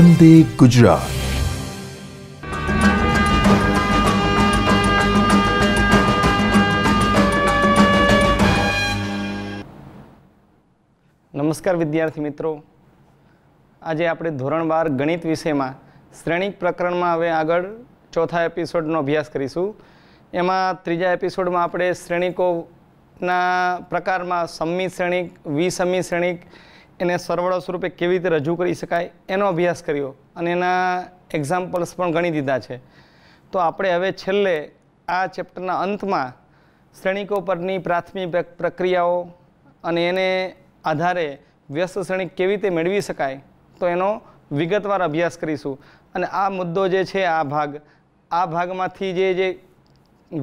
વંદે ગુજરાત નમસ્કાર વિદ્યાર્થી મિત્રો આજે આપણે ધોરણ બાર ગણિત વિષયમાં શ્રેણિક પ્રકરણમાં હવે આગળ ચોથા એપિસોડનો અભ્યાસ કરીશું એમાં ત્રીજા એપિસોડમાં આપણે શ્રેણિકોના પ્રકારમાં સમ્મી શ્રેણિક વિસમી શ્રેણિક એને સરવાળો સ્વરૂપે કેવી રીતે રજૂ કરી શકાય એનો અભ્યાસ કર્યો અને એના એક્ઝામ્પલ્સ પણ ગણી દીધા છે તો આપણે હવે છેલ્લે આ ચેપ્ટરના અંતમાં શ્રેણિકો પરની પ્રાથમિક પ્રક્રિયાઓ અને એને આધારે વ્યસ્ત શ્રેણિક કેવી રીતે મેળવી શકાય તો એનો વિગતવાર અભ્યાસ કરીશું અને આ મુદ્દો જે છે આ ભાગ આ ભાગમાંથી જે જે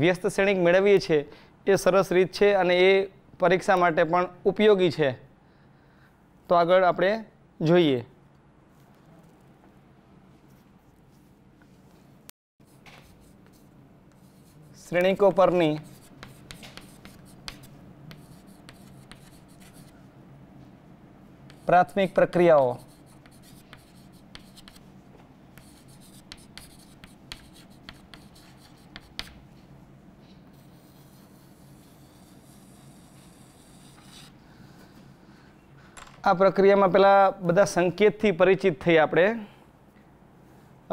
વ્યસ્ત શ્રેણિક મેળવીએ છીએ એ સરસ રીત છે અને એ પરીક્ષા માટે પણ ઉપયોગી છે તો આગળ આપણે જોઈએ શ્રેણીકો પરની પ્રાથમિક પ્રક્રિયાઓ આ પ્રક્રિયામાં પહેલાં બધા સંકેતથી પરિચિત થઈ આપણે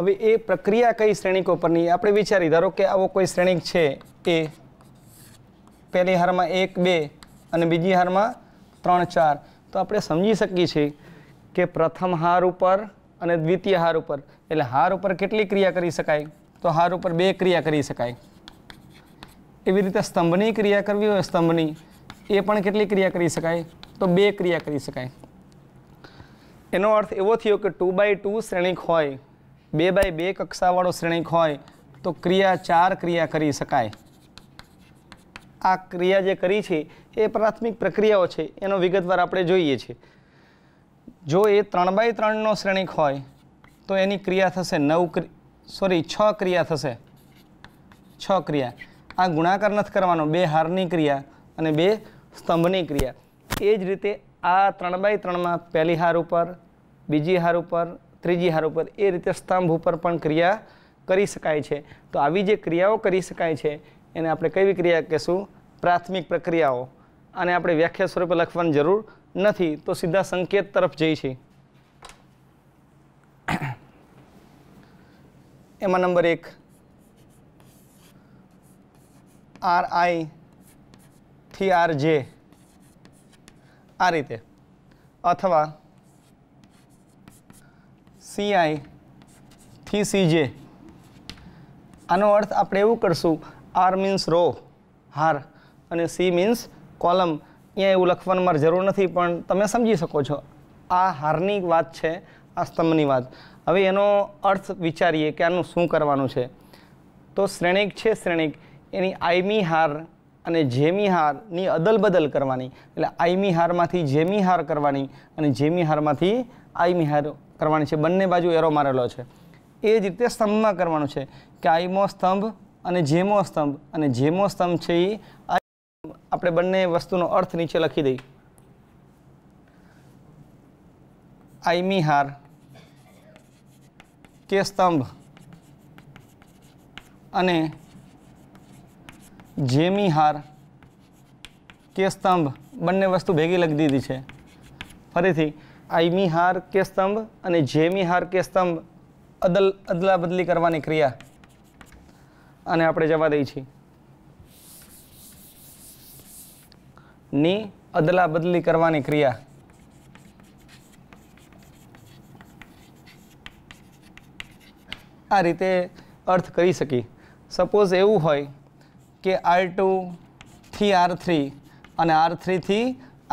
હવે એ પ્રક્રિયા કઈ શ્રેણીકો પરની આપણે વિચારી ધારો કે આવો કોઈ શ્રેણીક છે એ પહેલી હારમાં એક બે અને બીજી હારમાં ત્રણ ચાર તો આપણે સમજી શકીએ છીએ કે પ્રથમ હાર ઉપર અને દ્વિતીય હાર ઉપર એટલે હાર ઉપર કેટલી ક્રિયા કરી શકાય તો હાર ઉપર બે ક્રિયા કરી શકાય એવી રીતે સ્તંભની ક્રિયા કરવી હોય સ્તંભની એ પણ કેટલી ક્રિયા કરી શકાય તો બે ક્રિયા કરી શકાય એનો અર્થ એવો થયો કે ટુ બાય ટુ શ્રેણીક હોય બે બાય બે કક્ષાવાળો શ્રેણીક હોય તો ક્રિયા ચાર ક્રિયા કરી શકાય આ ક્રિયા જે કરી છે એ પ્રાથમિક પ્રક્રિયાઓ છે એનો વિગતવાર આપણે જોઈએ છીએ જો એ ત્રણ બાય ત્રણનો શ્રેણીક હોય તો એની ક્રિયા થશે નવ સોરી છ ક્રિયા થશે છ ક્રિયા આ ગુણાકાર નથી કરવાનો બે હારની ક્રિયા અને બે સ્તંભની ક્રિયા એ જ રીતે આ ત્રણ બાય ત્રણમાં પહેલી હાર ઉપર બીજી હાર ઉપર ત્રીજી હાર ઉપર એ રીતે સ્તંભ ઉપર પણ ક્રિયા કરી શકાય છે તો આવી જે ક્રિયાઓ કરી શકાય છે એને આપણે કેવી ક્રિયા કહેશું પ્રાથમિક પ્રક્રિયાઓ અને આપણે વ્યાખ્યા સ્વરૂપે લખવાની જરૂર નથી તો સીધા સંકેત તરફ જઈ છે એમાં નંબર એક આર આઈ થી આર જે આ રીતે અથવા સીઆઈ થી સી જે આનો અર્થ આપણે એવું કરશું આર મીન્સ રો હાર અને સી મીન્સ કોલમ અહીંયા એવું લખવાનું મારે જરૂર નથી પણ તમે સમજી શકો છો આ હારની વાત છે આ સ્તંભની વાત હવે એનો અર્થ વિચારીએ કે આનું શું કરવાનું છે તો શ્રેણિક છે શ્રેણિક એની આઈમી હાર અને જેમી હારની અદલ બદલ કરવાની એટલે આઈમી હારમાંથી જેમી હાર કરવાની અને જેમી હારમાંથી આઈમી હાર કરવાની છે બંને બાજુ એરો મારેલો છે એ જ રીતે સ્તંભમાં કરવાનું છે કે આઈમો સ્તંભ અને જેમો સ્તંભ અને જેમો સ્તંભ છે એ આપણે બંને વસ્તુનો અર્થ નીચે લખી દઈ આઈમી હાર કે સ્તંભ અને જેમી હાર કે સ્તંભ બંને વસ્તુ ભેગી લખી દીધી છે ફરીથી આઈમી હાર કે સ્તંભ અને જેમી હાર કે સ્તંભ અદલ અદલા બદલી કરવાની ક્રિયા અને આપણે જવા દઈએ છીએ ની અદલા બદલી કરવાની ક્રિયા આ રીતે અર્થ કરી શકી સપોઝ એવું હોય કે આર ટુ થી આર થ્રી અને આર થ્રીથી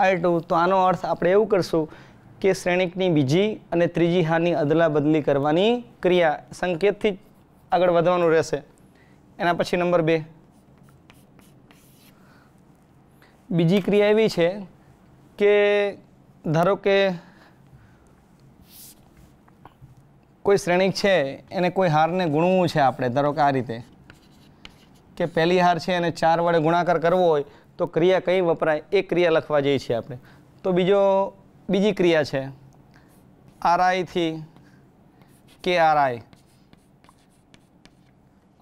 આર ટુ તો આનો અર્થ આપણે એવું કરશું કે શ્રેણિકની બીજી અને ત્રીજી હારની અદલા બદલી કરવાની ક્રિયા સંકેતથી જ આગળ વધવાનું રહેશે એના પછી નંબર બે બીજી ક્રિયા એવી છે કે ધારો કે કોઈ શ્રેણિક છે એને કોઈ હારને ગુણવું છે આપણે ધારો કે આ રીતે કે પહેલી હાર છે એને ચાર વડે ગુણાકાર કરવો હોય તો ક્રિયા કઈ વપરાય એ ક્રિયા લખવા જઈએ છીએ આપણે તો બીજો બીજી ક્રિયા છે આરઆઈથી કે આરઆઈ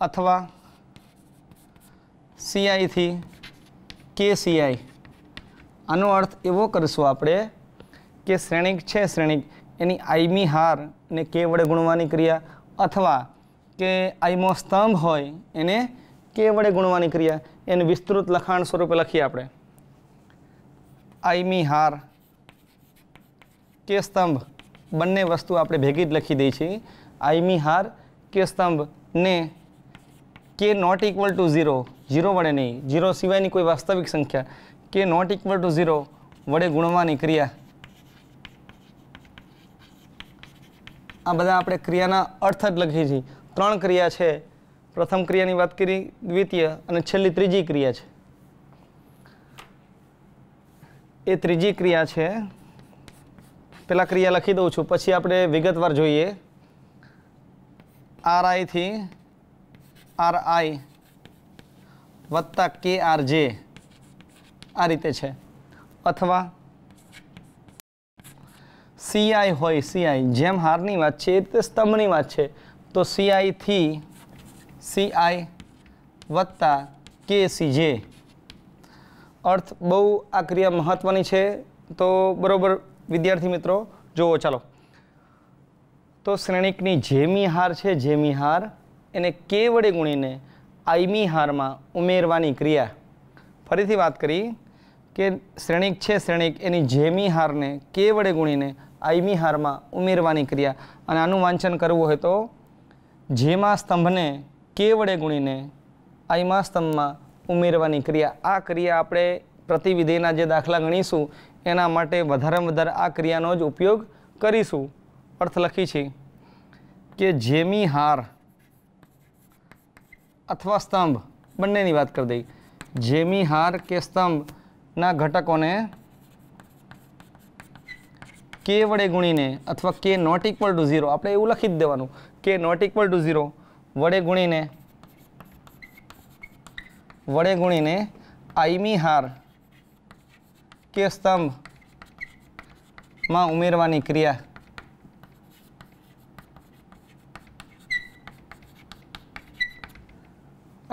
અથવા સીઆઈથી કે સીઆઈ આનો અર્થ એવો કરીશું આપણે કે શ્રેણિક છે શ્રેણિક એની આઈમી હાર ને કે વડે ગુણવાની ક્રિયા અથવા કે આઈમો સ્તંભ હોય એને કે વડે ગુણવાની ક્રિયા એને વિસ્તૃત લખાણ સ્વરૂપે લખીએ આપણે આઈમી હાર કે સ્તંભ બંને વસ્તુ આપણે ભેગી જ લખી દઈએ છીએ આઈમી હાર કે સ્તંભ ને કે not equal to zero zero વડે નહીં ઝીરો સિવાયની કોઈ વાસ્તવિક સંખ્યા કે નોટ ઇક્વલ ટુ ઝીરો વડે ગુણવાની ક્રિયા આ બધા આપણે ક્રિયાના અર્થ જ લખીએ છીએ ત્રણ ક્રિયા છે પ્રથમ ક્રિયાની વાત કરી દ્વિતીય અને છેલ્લી ત્રીજી ક્રિયા છે એ ત્રીજી ક્રિયા છે પેલા ક્રિયા લખી દઉં છું પછી આપણે વિગતવાર જોઈએ આર આઈથી આર આઈ વત્તા કે આર જે આ રીતે છે અથવા સીઆઈ હોય સીઆઈ જેમ હારની વાત છે તે સ્તંભની વાત છે તો સીઆઈથી સીઆઈ વત્તા કે સી જે અર્થ બહુ આ ક્રિયા મહત્ત્વની છે તો બરાબર વિદ્યાર્થી મિત્રો જુઓ ચાલો તો શ્રેણિકની જેમી હાર છે જેમી હાર એને કે વડે ગુણીને આઈમી હારમાં ઉમેરવાની ક્રિયા ફરીથી વાત કરી કે શ્રેણિક છે શ્રેણિક એની જેમી હારને કે વડે ગુણીને આઈમી હારમાં ઉમેરવાની ક્રિયા અને આનું વાંચન કરવું હોય તો જેમાં સ્તંભને કે વડે ગુણીને આઈમાં સ્તંભમાં ઉમેરવાની ક્રિયા આ ક્રિયા આપણે પ્રતિવિધેના જે દાખલા ગણીશું એના માટે વધારેમાં વધારે આ ક્રિયાનો જ ઉપયોગ કરીશું અર્થ લખી છે કે જેમી હાર અથવા સ્તંભ બંનેની વાત કરી દઈ જેમી હાર કે સ્તંભના ઘટકોને કે વડે ગુણીને અથવા કે નોટ ઇક્વલ ટુ ઝીરો આપણે એવું લખી જ દેવાનું કે નોટ ઇક્વલ ટુ ઝીરો વડે ગુણીને વડે ગુણીને આઈમી હાર કે સ્તંભમાં ઉમેરવાની ક્રિયા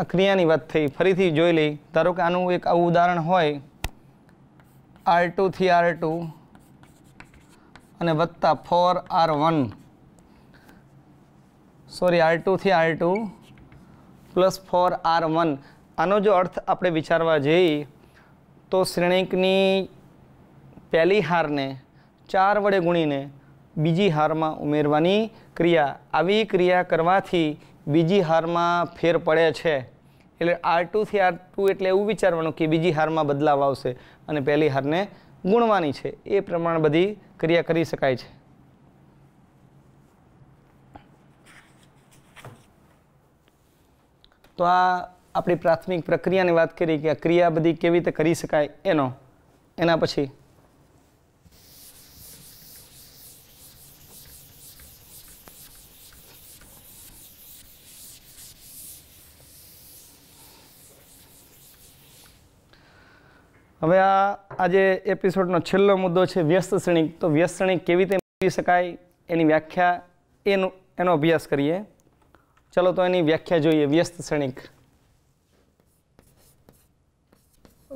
આ ક્રિયાની વાત થઈ ફરીથી જોઈ લઈ ધારો કે આનું એક આવું ઉદાહરણ હોય આર ટુથી આર ટુ અને વત્તા four R one sorry R ટુથી R two plus four R one આનો જો અર્થ આપણે વિચારવા જઈએ તો શ્રેણિકની પહેલી હારને ચાર વડે ગુણીને બીજી હારમાં ઉમેરવાની ક્રિયા આવી ક્રિયા કરવાથી બીજી હારમાં ફેર પડે છે એટલે આર ટુથી આર ટુ એટલે એવું વિચારવાનું કે બીજી હારમાં બદલાવ આવશે અને પહેલી હારને ગુણવાની છે એ પ્રમાણે બધી ક્રિયા કરી શકાય છે તો આ આપણી પ્રાથમિક પ્રક્રિયાની વાત કરી કે આ ક્રિયા બધી કેવી રીતે કરી શકાય એનો એના પછી હવે આ આજે એપિસોડનો છેલ્લો મુદ્દો છે વ્યસ્ત શ્રેણિક તો વ્યસ્ત શ્રેણિક કેવી રીતે મેળવી શકાય એની વ્યાખ્યા એનો એનો અભ્યાસ કરીએ ચલો તો એની વ્યાખ્યા જોઈએ વ્યસ્ત શ્રેણિક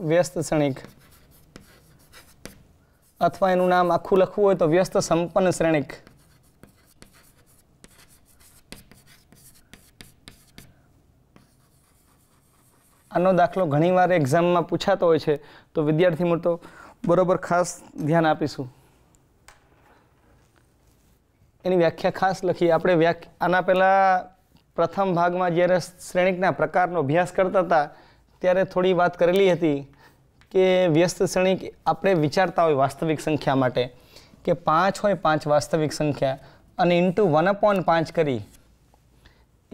વ્યસ્ત શ્રેણિક અથવા એનું નામ આખું લખવું હોય તો વ્યસ્ત સંપન્ન શ્રેણિક આનો દાખલો ઘણીવાર એક્ઝામમાં પૂછાતો હોય છે તો વિદ્યાર્થી મિત્રો બરોબર ખાસ ધ્યાન આપીશું એની વ્યાખ્યા ખાસ લખી આપણે વ્યાખ્યા આના પહેલાં પ્રથમ ભાગમાં જ્યારે શ્રેણિકના પ્રકારનો અભ્યાસ કરતા હતા ત્યારે થોડી વાત કરેલી હતી કે વ્યસ્ત શ્રેણી આપણે વિચારતા હોય વાસ્તવિક સંખ્યા માટે કે પાંચ હોય પાંચ વાસ્તવિક સંખ્યા અને ઇન્ટુ વન અપોન પાંચ કરી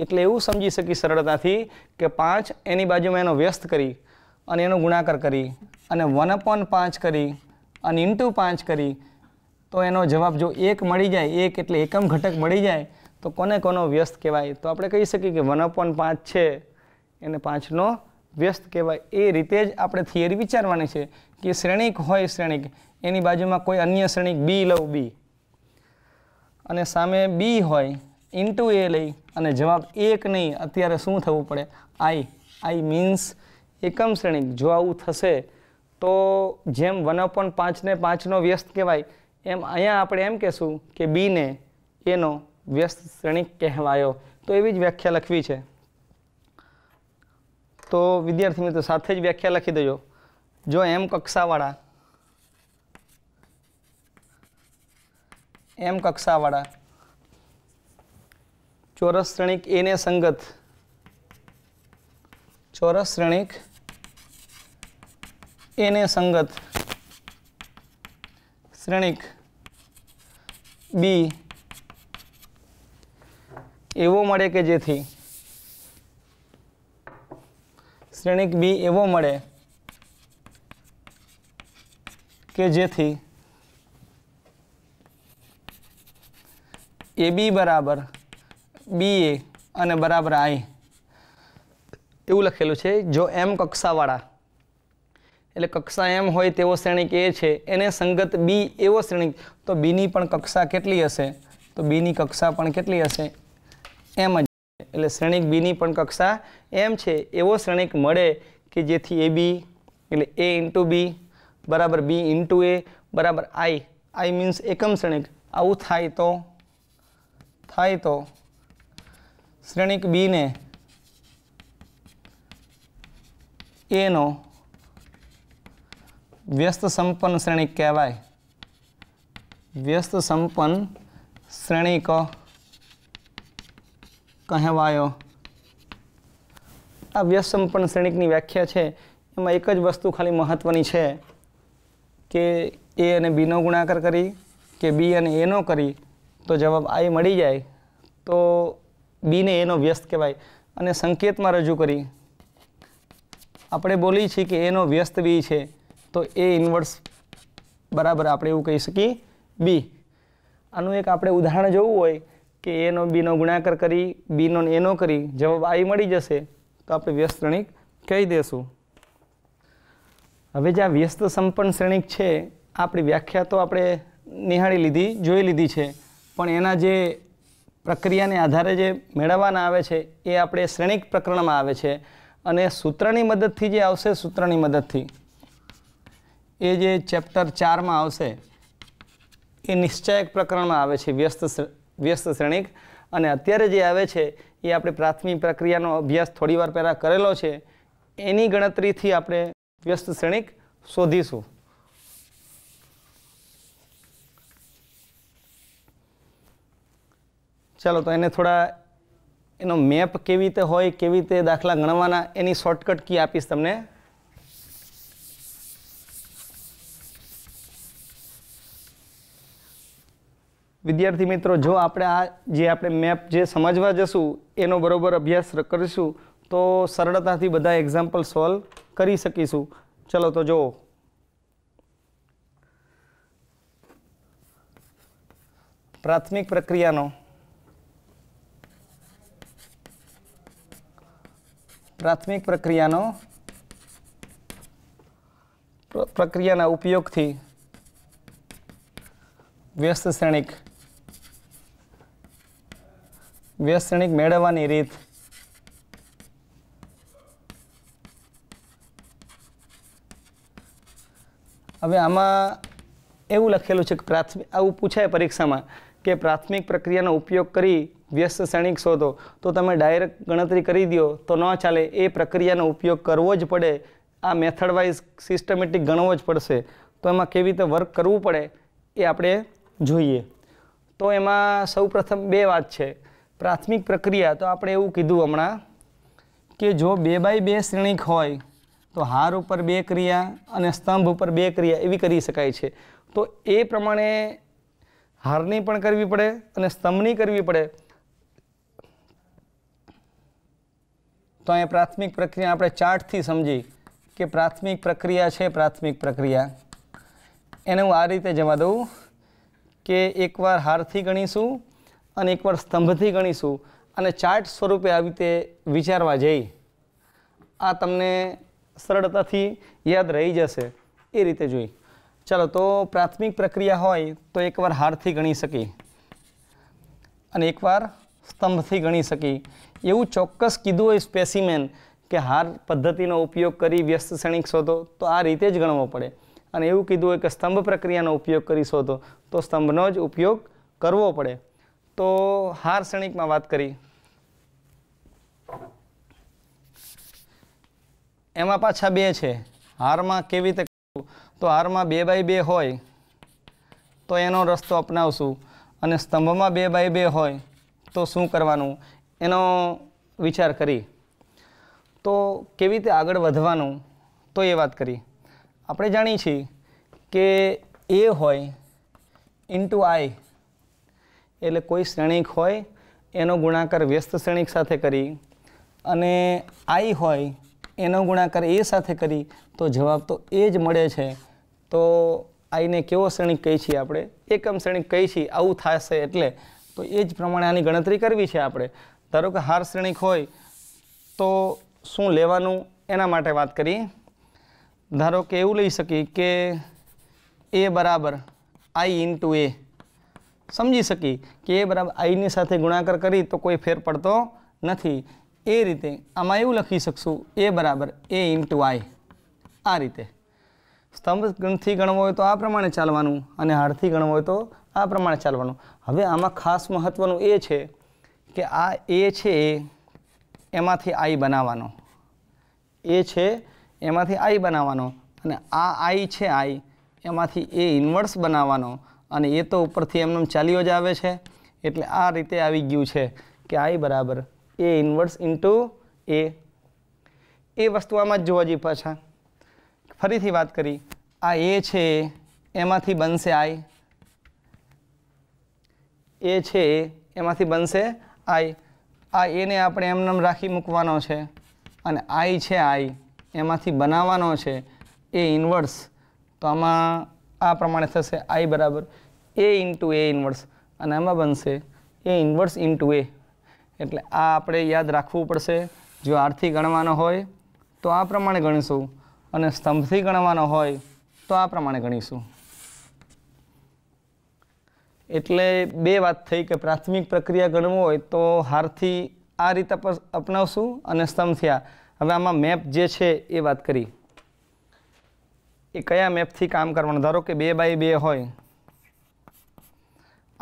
એટલે એવું સમજી શકી સરળતાથી કે પાંચ એની બાજુમાં એનો વ્યસ્ત કરી અને એનો ગુણાકાર કરી અને વન અપોન પાંચ કરી અને ઇન્ટુ પાંચ કરી તો એનો જવાબ જો એક મળી જાય એક એટલે એકમ ઘટક મળી જાય તો કોને કોનો વ્યસ્ત કહેવાય તો આપણે કહી શકીએ કે વન અપોન પાંચ છે એને પાંચનો વ્યસ્ત કહેવાય એ રીતે જ આપણે થિયરી વિચારવાની છે કે શ્રેણિક હોય શ્રેણિક એની બાજુમાં કોઈ અન્ય શ્રેણિક બી લઉં બી અને સામે બી હોય ઇન્ટુ એ લઈ અને જવાબ એક નહીં અત્યારે શું થવું પડે આઈ આઈ મીન્સ એકમ શ્રેણિક જો આવું થશે તો જેમ વન પણ પાંચને પાંચનો વ્યસ્ત કહેવાય એમ અહીંયા આપણે એમ કહેશું કે બીને એનો વ્યસ્ત શ્રેણિક કહેવાયો તો એવી જ વ્યાખ્યા લખવી છે તો વિદ્યાર્થી મિત્રો સાથે જ વ્યાખ્યા લખી દેજો જો એમ કક્ષાવાળા એમ કક્ષાવાળા ચોરસ શ્રેણિક એને સંગત ચોરસ શ્રેણિક એને સંગત શ્રેણિક બી એવો મળે કે જેથી શ્રેણિક બી એવો મળે કે જેથી એ બી બરાબર બી એ અને બરાબર આઈ એવું લખેલું છે જો એમ કક્ષાવાળા એટલે કક્ષા એમ હોય તેવો શ્રેણિક એ છે એને સંગત બી એવો શ્રેણિક તો બીની પણ કક્ષા કેટલી હશે તો બીની કક્ષા પણ કેટલી હશે એમ જ એટલે શ્રેણિક બીની પણ કક્ષા એમ છે એવો શ્રેણિક મળે કે જેથી એ બી એટલે એ ઇન્ટુ બી બરાબર બી ઇન્ટુ એ બરાબર આઈ આઈ મીન્સ એકમ શ્રેણિક આવું થાય તો થાય તો શ્રેણિક બીને એનો વ્યસ્ત સંપન્ન શ્રેણિક કહેવાય વ્યસ્ત સંપન્ન શ્રેણિક કહેવાયો આ વ્યસંપન્ન શ્રેણિકની વ્યાખ્યા છે એમાં એક જ વસ્તુ ખાલી મહત્વની છે કે એ અને બીનો ગુણાકાર કરી કે બી અને એનો કરી તો જવાબ આઈ મળી જાય તો બીને એનો વ્યસ્ત કહેવાય અને સંકેતમાં રજૂ કરી આપણે બોલીએ છીએ કે એનો વ્યસ્ત બી છે તો એ ઇન્વર્સ બરાબર આપણે એવું કહી શકીએ બી આનું એક આપણે ઉદાહરણ જોવું હોય કે એનો બીનો ગુણાકાર કરી બીનો એનો કરી જવાબ આઈ મળી જશે તો આપણે વ્યસ્ત શ્રેણિક કહી દેશું હવે જે આ વ્યસ્ત સંપન્ન શ્રેણિક છે આપણી વ્યાખ્યા તો આપણે નિહાળી લીધી જોઈ લીધી છે પણ એના જે પ્રક્રિયાને આધારે જે મેળવવાના આવે છે એ આપણે શ્રેણિક પ્રકરણમાં આવે છે અને સૂત્રની મદદથી જે આવશે સૂત્રની મદદથી એ જે ચેપ્ટર ચારમાં આવશે એ નિશ્ચયક પ્રકરણમાં આવે છે વ્યસ્ત વ્યસ્ત શ્રેણિક અને અત્યારે જે આવે છે એ આપણે પ્રાથમિક પ્રક્રિયાનો અભ્યાસ થોડી વાર પહેલાં કરેલો છે એની ગણતરીથી આપણે વ્યસ્ત શ્રેણિક શોધીશું ચાલો તો એને થોડા એનો મેપ કેવી રીતે હોય કેવી રીતે દાખલા ગણવાના એની શોર્ટકટ કી આપીશ તમને વિદ્યાર્થી મિત્રો જો આપણે આ જે આપણે મેપ જે સમજવા જશું એનો બરોબર અભ્યાસ કરીશું તો સરળતાથી બધા એક્ઝામ્પલ સોલ્વ કરી શકીશું ચલો તો જુઓ પ્રાથમિક પ્રક્રિયાનો પ્રાથમિક પ્રક્રિયાનો પ્રક્રિયાના ઉપયોગથી વ્યસ્ત શ્રેણિક વ્યસણિક મેળવવાની રીત હવે આમાં એવું લખેલું છે કે પ્રાથમિક આવું પૂછાય પરીક્ષામાં કે પ્રાથમિક પ્રક્રિયાનો ઉપયોગ કરી વ્યસ્ત શ્રેણિક શોધો તો તમે ડાયરેક્ટ ગણતરી કરી દો તો ન ચાલે એ પ્રક્રિયાનો ઉપયોગ કરવો જ પડે આ મેથડવાઇઝ સિસ્ટમેટિક ગણવો જ પડશે તો એમાં કેવી રીતે વર્ક કરવું પડે એ આપણે જોઈએ તો એમાં સૌપ્રથમ બે વાત છે પ્રાથમિક પ્રક્રિયા તો આપણે એવું કીધું હમણાં કે જો બે બાય બે શ્રેણીક હોય તો હાર ઉપર બે ક્રિયા અને સ્તંભ ઉપર બે ક્રિયા એવી કરી શકાય છે તો એ પ્રમાણે હારની પણ કરવી પડે અને સ્તંભની કરવી પડે તો અહીંયા પ્રાથમિક પ્રક્રિયા આપણે ચાર્ટથી સમજી કે પ્રાથમિક પ્રક્રિયા છે પ્રાથમિક પ્રક્રિયા એને હું આ રીતે જવા દઉં કે એકવાર હારથી ગણીશું અને એકવાર સ્તંભથી ગણીશું અને ચાર્ટ સ્વરૂપે આવી રીતે વિચારવા જઈ આ તમને સરળતાથી યાદ રહી જશે એ રીતે જોઈ ચાલો તો પ્રાથમિક પ્રક્રિયા હોય તો એકવાર હારથી ગણી શકી અને એકવાર સ્તંભથી ગણી શકી એવું ચોક્કસ કીધું હોય સ્પેસિમેન કે હાર પદ્ધતિનો ઉપયોગ કરી વ્યસ્ત શ્રેણિક શોધો તો આ રીતે જ ગણવો પડે અને એવું કીધું હોય કે સ્તંભ પ્રક્રિયાનો ઉપયોગ કરી શોધો તો સ્તંભનો જ ઉપયોગ કરવો પડે તો હાર શ્રેણિકમાં વાત કરી એમાં પાછા બે છે હારમાં કેવી રીતે તો હારમાં બે બાય બે હોય તો એનો રસ્તો અપનાવશું અને સ્તંભમાં બે બાય બે હોય તો શું કરવાનું એનો વિચાર કરી તો કેવી રીતે આગળ વધવાનું તો એ વાત કરી આપણે જાણીએ છીએ કે એ હોય ઇન્ટુ આઈ એટલે કોઈ શ્રેણિક હોય એનો ગુણાકાર વ્યસ્ત શ્રેણિક સાથે કરી અને આઈ હોય એનો ગુણાકાર એ સાથે કરી તો જવાબ તો એ જ મળે છે તો આઈને કેવો શ્રેણિક કહી છીએ આપણે એકમ શ્રેણિક કહી છીએ આવું થશે એટલે તો એ જ પ્રમાણે આની ગણતરી કરવી છે આપણે ધારો કે હાર શ્રેણિક હોય તો શું લેવાનું એના માટે વાત કરી ધારો કે એવું લઈ શકીએ કે એ બરાબર આઈ ઇન્ટુ એ સમજી શકી કે એ બરાબર આઈની સાથે ગુણાકાર કરી તો કોઈ ફેર પડતો નથી એ રીતે આમાં એવું લખી શકશું એ બરાબર એ ઇન્ટુ આઈ આ રીતે સ્તંભ ગણથી ગણવો હોય તો આ પ્રમાણે ચાલવાનું અને હાડથી ગણવો હોય તો આ પ્રમાણે ચાલવાનું હવે આમાં ખાસ મહત્ત્વનું એ છે કે આ એ છે એમાંથી આઈ બનાવવાનો એ છે એમાંથી આઈ બનાવવાનો અને આ આઈ છે આઈ એમાંથી એ ઇન્વર્સ બનાવવાનો અને એ તો ઉપરથી એમને ચાલ્યો જ આવે છે એટલે આ રીતે આવી ગયું છે કે આઈ બરાબર એ ઇન્વર્સ ઇન્ટુ એ એ વસ્તુ આમાં જ જોવા જઈએ પાછા ફરીથી વાત કરી આ એ છે એમાંથી બનશે આઈ એ છે એમાંથી બનશે આઈ આ એને આપણે એમનેમ રાખી મૂકવાનો છે અને આઈ છે આઈ એમાંથી બનાવવાનો છે એ ઇન્વર્સ તો આમાં આ પ્રમાણે થશે આઈ બરાબર એ ઇન્ટુ એ ઇન્વર્સ અને આમાં બનશે એ ઇન્વર્સ ઇન્ટુ એ એટલે આ આપણે યાદ રાખવું પડશે જો આરથી ગણવાનો હોય તો આ પ્રમાણે ગણીશું અને સ્તંભથી ગણવાનો હોય તો આ પ્રમાણે ગણીશું એટલે બે વાત થઈ કે પ્રાથમિક પ્રક્રિયા ગણવું હોય તો હારથી આ રીતે અપનાવશું અને સ્તંભથી આ હવે આમાં મેપ જે છે એ વાત કરી એ કયા મેપથી કામ કરવાનું ધારો કે બે બાય બે હોય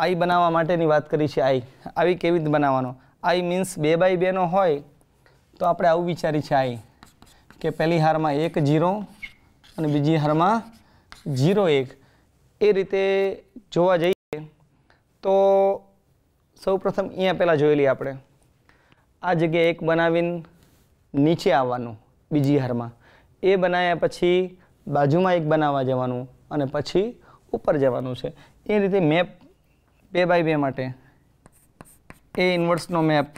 આઈ બનાવવા માટેની વાત કરી છે આઈ આવી કેવી રીતે બનાવવાનો આઈ મીન્સ બે બાય બેનો હોય તો આપણે આવું વિચારી છે આઈ કે પહેલી હારમાં એક જીરો અને બીજી હારમાં જીરો એક એ રીતે જોવા જઈએ તો સૌપ્રથમ અહીંયા પહેલાં જોયેલી આપણે આ જગ્યાએ એક બનાવીને નીચે આવવાનું બીજી હારમાં એ બનાવ્યા પછી બાજુમાં એક બનાવવા જવાનું અને પછી ઉપર જવાનું છે એ રીતે મેપ બે બાય બે માટે એ ઇન્વર્સનો મેપ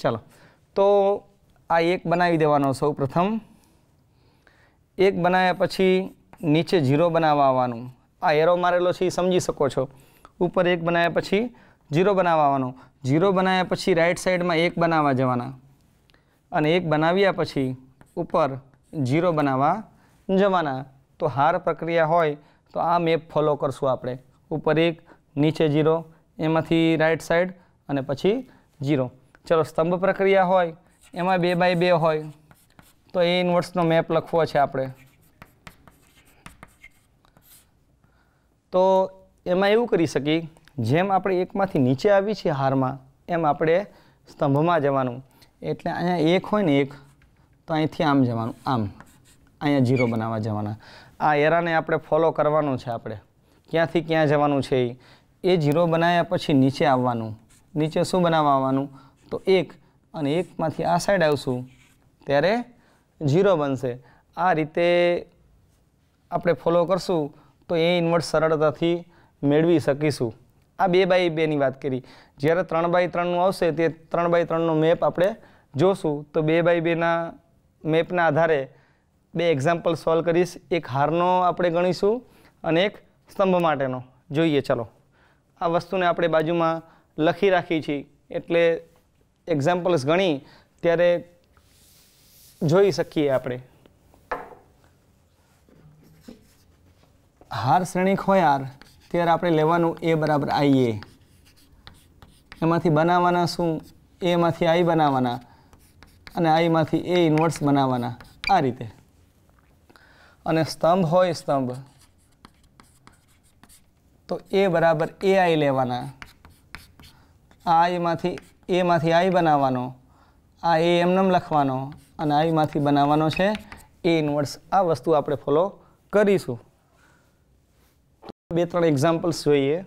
ચાલો તો આ એક બનાવી દેવાનો સૌ પ્રથમ એક બનાવ્યા પછી નીચે ઝીરો બનાવવા આવવાનું આ એરો મારેલો છે એ સમજી શકો છો ઉપર એક બનાવ્યા પછી ઝીરો બનાવવા જીરો બનાવ્યા પછી રાઈટ સાઈડમાં એક બનાવવા જવાના અને એક બનાવ્યા પછી ઉપર જીરો બનાવવા જવાના તો હાર પ્રક્રિયા હોય તો આ મેપ ફોલો કરશું આપણે ઉપર એક નીચે જીરો એમાંથી રાઈટ સાઈડ અને પછી જીરો ચલો સ્તંભ પ્રક્રિયા હોય એમાં બે બાય બે હોય તો એ ઇન્વર્સનો મેપ લખવો છે આપણે તો એમાં એવું કરી શકીએ જેમ આપણે એકમાંથી નીચે આવી છીએ હારમાં એમ આપણે સ્તંભમાં જવાનું એટલે અહીંયા એક હોય ને એક તો અહીંથી આમ જવાનું આમ અહીંયા જીરો બનાવવા જવાના આ એરાને આપણે ફોલો કરવાનું છે આપણે ક્યાંથી ક્યાં જવાનું છે એ જીરો બનાવ્યા પછી નીચે આવવાનું નીચે શું બનાવવા આવવાનું તો એક અને એકમાંથી આ સાઈડ આવશું ત્યારે જીરો બનશે આ રીતે આપણે ફોલો કરશું તો એ ઇન્વર્ટ સરળતાથી મેળવી શકીશું આ બે બાય બેની વાત કરી જ્યારે ત્રણ બાય ત્રણનું આવશે તે ત્રણ બાય ત્રણનો મેપ આપણે જોશું તો બે બાય બેના મેપના આધારે બે એક્ઝામ્પલ સોલ્વ કરીશ એક હારનો આપણે ગણીશું અને એક સ્તંભ માટેનો જોઈએ ચલો આ વસ્તુને આપણે બાજુમાં લખી રાખી છીએ એટલે એક્ઝામ્પલ્સ ગણી ત્યારે જોઈ શકીએ આપણે હાર હોય ખોયાર ત્યારે આપણે લેવાનું એ બરાબર આઈ એ એમાંથી બનાવવાના શું એમાંથી આઈ બનાવવાના અને આઈમાંથી એ ઇન્વર્સ બનાવવાના આ રીતે અને સ્તંભ હોય સ્તંભ તો એ બરાબર એ આઈ લેવાના આઈમાંથી એમાંથી આઈ બનાવવાનો આ એ એમનેમ લખવાનો અને આઈમાંથી બનાવવાનો છે એ ઇન્વર્સ આ વસ્તુ આપણે ફોલો કરીશું બે ત્રણ એક્ઝામ્પલ્સ જોઈએ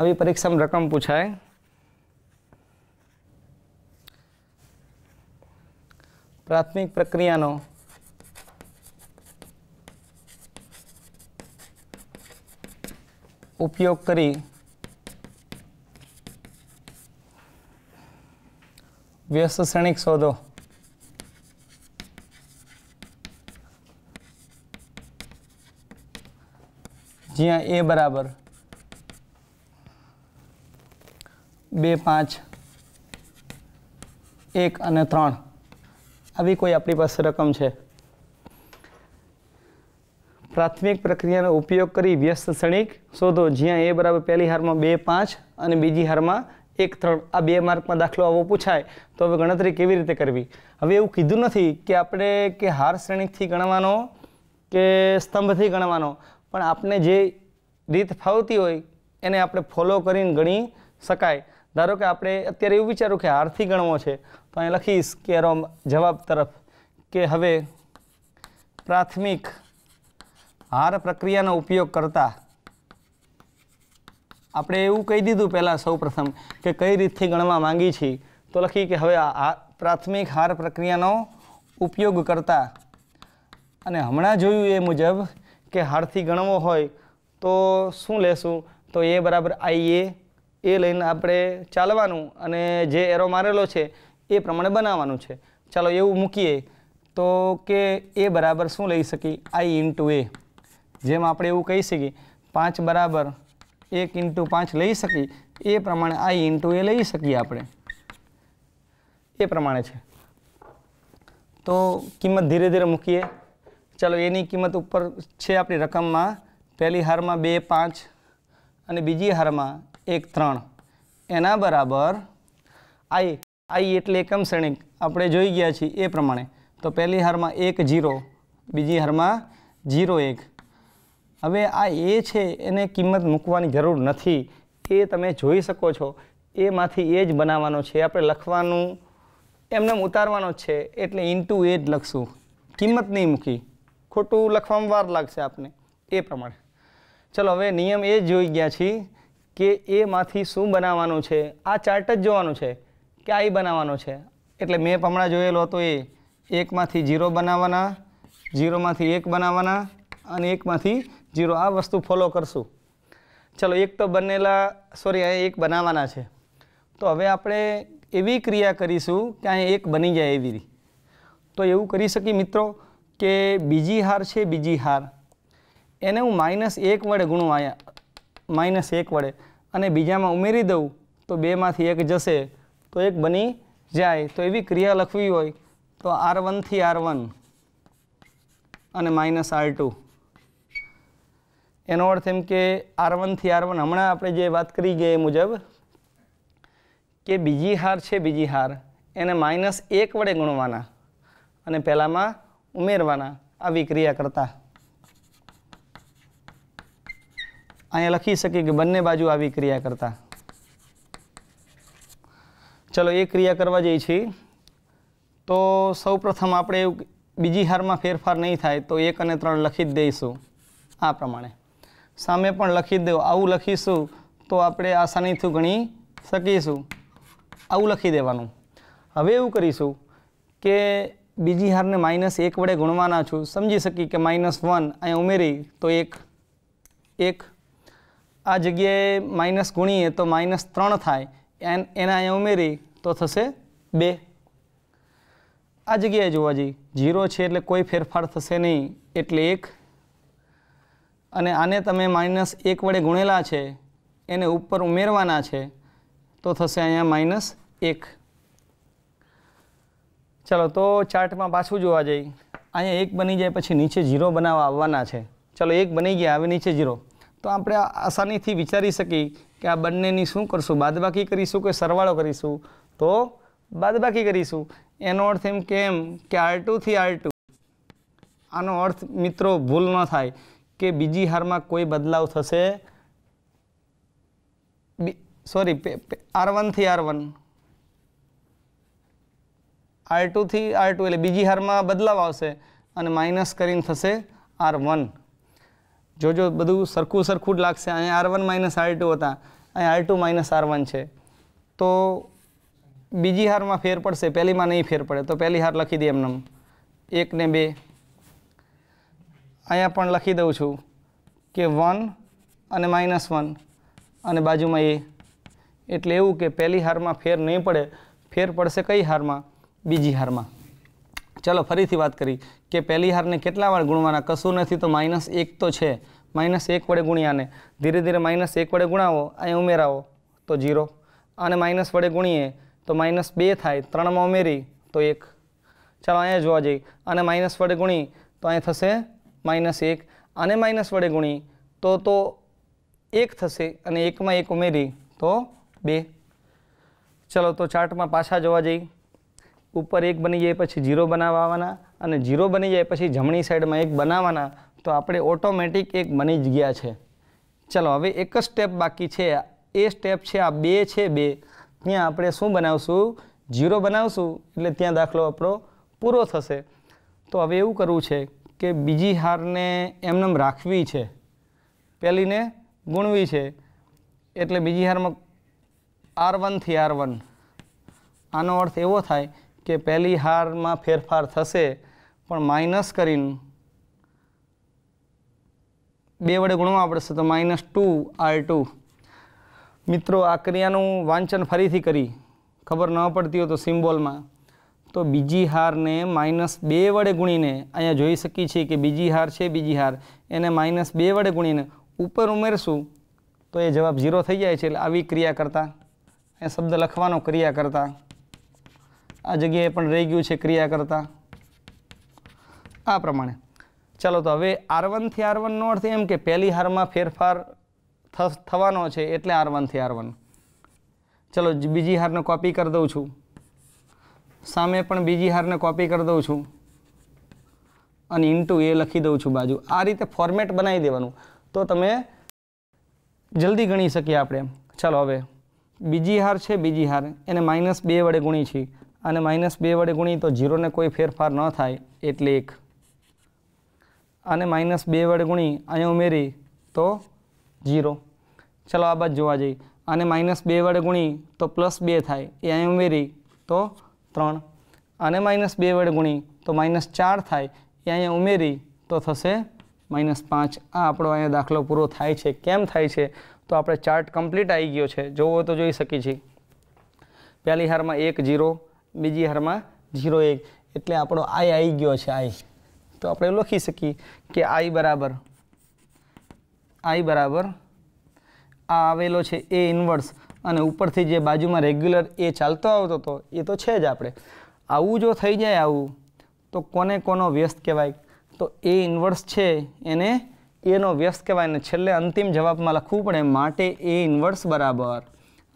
આવી પરીક્ષામાં રકમ પૂછાય પ્રાથમિક પ્રક્રિયાનો ઉપયોગ કરી વ્યસ્ત શ્રેણિક શોધો જ્યાં એ બરાબર બે પાંચ એક અને ત્રણ આવી કોઈ આપણી પાસે રકમ છે પ્રાથમિક પ્રક્રિયાનો ઉપયોગ કરી વ્યસ્ત ક્ષણિક શોધો જ્યાં એ બરાબર પહેલી હારમાં બે પાંચ અને બીજી હારમાં એક ત્રણ આ બે માર્કમાં દાખલો આવો પૂછાય તો હવે ગણતરી કેવી રીતે કરવી હવે એવું કીધું નથી કે આપણે કે હાર શ્રેણીકથી ગણવાનો કે સ્તંભથી ગણવાનો પણ આપણે જે રીત ફાવતી હોય એને આપણે ફોલો કરીને ગણી શકાય ધારો કે આપણે અત્યારે એવું વિચાર્યું કે આરથી ગણવો છે તો અહીં લખીશ કે એનો જવાબ તરફ કે હવે પ્રાથમિક હાર પ્રક્રિયાનો ઉપયોગ કરતા આપણે એવું કહી દીધું પહેલાં સૌપ્રથમ કે કઈ રીતથી ગણવા માંગી છીએ તો લખી કે હવે આ પ્રાથમિક હાર પ્રક્રિયાનો ઉપયોગ કરતા અને હમણાં જોયું એ મુજબ કે હારથી ગણવો હોય તો શું લેશું તો એ બરાબર આઈએ એ લઈને આપણે ચાલવાનું અને જે એરો મારેલો છે એ પ્રમાણે બનાવવાનું છે ચાલો એવું મૂકીએ તો કે એ બરાબર શું લઈ શકીએ આઈ ઇન્ટુ એ જેમ આપણે એવું કહી શકીએ પાંચ બરાબર એક ઇન્ટુ પાંચ લઈ શકી એ પ્રમાણે આઈ ઇન્ટુ એ લઈ શકીએ આપણે એ પ્રમાણે છે તો કિંમત ધીરે ધીરે મૂકીએ ચાલો એની કિંમત ઉપર છે આપણી રકમમાં પહેલી હારમાં બે પાંચ અને બીજી હારમાં એક ત્રણ એના બરાબર આઈ આઈ એટલે એકમ શ્રેણિક આપણે જોઈ ગયા છીએ એ પ્રમાણે તો પહેલી હારમાં એક જીરો બીજી હારમાં જીરો એક હવે આ એ છે એને કિંમત મૂકવાની જરૂર નથી એ તમે જોઈ શકો છો એમાંથી એ જ બનાવવાનો છે આપણે લખવાનું એમને ઉતારવાનો જ છે એટલે ઇન્ટુ એ જ લખશું કિંમત નહીં મૂકી ખોટું લખવામાં વાર લાગશે આપને એ પ્રમાણે ચલો હવે નિયમ એ જોઈ ગયા છીએ કે એમાંથી શું બનાવવાનું છે આ ચાર્ટ જ જોવાનું છે કે આ બનાવવાનો છે એટલે મેં હમણાં જોયેલો હતો એ એકમાંથી જીરો બનાવવાના જીરોમાંથી એક બનાવવાના અને એકમાંથી જીરો આ વસ્તુ ફોલો કરશું ચલો એક તો બનેલા સોરી અહીંયા એક બનાવવાના છે તો હવે આપણે એવી ક્રિયા કરીશું કે અહીંયા એક બની જાય એવી તો એવું કરી શકીએ મિત્રો કે બીજી હાર છે બીજી હાર એને હું માઇનસ એક વડે ગુણું અહીંયા માઇનસ એક વડે અને બીજામાં ઉમેરી દઉં તો બેમાંથી એક જશે તો એક બની જાય તો એવી ક્રિયા લખવી હોય તો આર વનથી આર વન અને માઇનસ આર ટુ એનો અર્થ એમ કે આર વનથી આર વન હમણાં આપણે જે વાત કરી ગયા એ મુજબ કે બીજી હાર છે બીજી હાર એને માઇનસ એક વડે ગુણવાના અને પહેલાંમાં ઉમેરવાના આવી ક્રિયા કરતાં અહીંયા લખી શકીએ કે બંને બાજુ આવી ક્રિયા કરતા ચલો એ ક્રિયા કરવા જઈએ છીએ તો સૌપ્રથમ આપણે એવું બીજી હારમાં ફેરફાર નહીં થાય તો એક અને ત્રણ લખી જ દઈશું આ પ્રમાણે સામે પણ લખી દો આવું લખીશું તો આપણે આસાનીથી ગણી શકીશું આવું લખી દેવાનું હવે એવું કરીશું કે બીજી હારને માઇનસ એક વડે ગુણવાના છું સમજી શકી કે માઇનસ વન અહીંયા ઉમેરી તો એક એક આ જગ્યાએ માઇનસ ગુણીએ તો માઇનસ ત્રણ થાય એન એના અહીંયા ઉમેરી તો થશે બે આ જગ્યાએ જોવા જઈએ જીરો છે એટલે કોઈ ફેરફાર થશે નહીં એટલે એક અને આને તમે માઇનસ એક વડે ગુણેલા છે એને ઉપર ઉમેરવાના છે તો થશે અહીંયા માઇનસ એક ચલો તો ચાર્ટમાં પાછું જોવા જઈએ અહીંયા એક બની જાય પછી નીચે જીરો બનાવવા આવવાના છે ચલો એક બની ગયા હવે નીચે જીરો તો આપણે આસાનીથી વિચારી શકીએ કે આ બંનેની શું કરશું બાદબાકી કરીશું કે સરવાળો કરીશું તો બાદબાકી કરીશું એનો અર્થ એમ કેમ કે આર ટુથી આર ટુ આનો અર્થ મિત્રો ભૂલ ન થાય કે બીજી હારમાં કોઈ બદલાવ થશે સોરી આર વનથી આર વન આર ટુથી આર ટુ એટલે બીજી હારમાં બદલાવ આવશે અને માઇનસ કરીને થશે આર વન જો જો બધું સરખું સરખું જ લાગશે અહીંયા R one minus R two હતા અહીંયા R two minus R one છે તો બીજી હારમાં ફેર પડશે પહેલીમાં નહીં ફેર પડે તો પહેલી હાર લખી દઈએ એમનેમ એક ને બે અહીંયા પણ લખી દઉં છું કે વન અને માઇનસ વન અને બાજુમાં એ એટલે એવું કે પહેલી હારમાં ફેર નહીં પડે ફેર પડશે કઈ હારમાં બીજી હારમાં ચલો ફરીથી વાત કરી કે પહેલી હારને કેટલા વાર ગુણવાના કશું નથી તો માઇનસ એક તો છે માઇનસ એક વડે ગુણ્યાને ધીરે ધીરે માઇનસ એક વડે ગુણાવો અહીં ઉમેરાવો તો જીરો અને માઇનસ વડે ગુણીએ તો માઇનસ બે થાય ત્રણમાં ઉમેરી તો એક ચાલો અહીંયા જોવા જઈએ અને માઇનસ વડે ગુણી તો અહીંયા થશે માઇનસ એક અને માઇનસ વડે ગુણી તો તો એક થશે અને એકમાં એક ઉમેરી તો બે ચલો તો ચાર્ટમાં પાછા જોવા જઈ ઉપર એક બની જાય પછી ઝીરો બનાવવાના અને જીરો બની જાય પછી જમણી સાઈડમાં એક બનાવવાના તો આપણે ઓટોમેટિક એક બની જ ગયા છે ચાલો હવે એક જ સ્ટેપ બાકી છે એ સ્ટેપ છે આ બે છે બે ત્યાં આપણે શું બનાવશું જીરો બનાવશું એટલે ત્યાં દાખલો આપણો પૂરો થશે તો હવે એવું કરવું છે કે બીજી હારને એમનેમ રાખવી છે પહેલીને ગુણવી છે એટલે બીજી હારમાં આર વનથી આર વન આનો અર્થ એવો થાય કે પહેલી હારમાં ફેરફાર થશે પણ માઇનસ કરીને બે વડે ગુણવા પડશે તો માઇનસ ટુ આર ટુ મિત્રો આ ક્રિયાનું વાંચન ફરીથી કરી ખબર ન પડતી હોય તો સિમ્બોલમાં તો બીજી હારને માઇનસ બે વડે ગુણીને અહીંયા જોઈ શકીએ છીએ કે બીજી હાર છે બીજી હાર એને માઇનસ બે વડે ગુણીને ઉપર ઉમેરશું તો એ જવાબ ઝીરો થઈ જાય છે એટલે આવી ક્રિયા કરતાં અહીંયા શબ્દ લખવાનો ક્રિયા કરતા આ જગ્યાએ પણ રહી ગયું છે ક્રિયા કરતાં આ પ્રમાણે ચાલો તો હવે આર વનથી આર વનનો અર્થ એમ કે પહેલી હારમાં ફેરફાર થવાનો છે એટલે આર વનથી આર વન ચલો બીજી હારને કોપી કરી દઉં છું સામે પણ બીજી હારને કોપી કરી દઉં છું અને ઇન્ટુ એ લખી દઉં છું બાજુ આ રીતે ફોર્મેટ બનાવી દેવાનું તો તમે જલ્દી ગણી શકીએ આપણે ચાલો હવે બીજી હાર છે બીજી હાર એને માઇનસ બે વડે ગુણી છે અને માઇનસ બે વડે ગુણી તો ઝીરોને કોઈ ફેરફાર ન થાય એટલે એક આને માઇનસ બે વડે ગુણી અહીંયા ઉમેરી તો જીરો ચલો આ બાજુ જોવા જઈએ આને માઇનસ બે વડે ગુણી તો પ્લસ બે થાય એ અહીં ઉમેરી તો ત્રણ આને માઇનસ બે વડે ગુણી તો માઇનસ ચાર થાય એ અહીંયા ઉમેરી તો થશે માઇનસ પાંચ આ આપણો અહીંયા દાખલો પૂરો થાય છે કેમ થાય છે તો આપણે ચાર્ટ કમ્પ્લીટ આવી ગયો છે જોવો તો જોઈ શકીએ છીએ પહેલી હારમાં એક જીરો બીજી હારમાં જીરો એક એટલે આપણો આઈ આવી ગયો છે આઈ તો આપણે લખી શકીએ કે આઈ બરાબર આઈ બરાબર આ આવેલો છે એ ઇન્વર્સ અને ઉપરથી જે બાજુમાં રેગ્યુલર એ ચાલતો આવતો હતો એ તો છે જ આપણે આવું જો થઈ જાય આવું તો કોને કોનો વ્યસ્ત કહેવાય તો એ ઇન્વર્સ છે એને એનો વ્યસ્ત કહેવાય ને છેલ્લે અંતિમ જવાબમાં લખવું પડે માટે એ ઇન્વર્સ બરાબર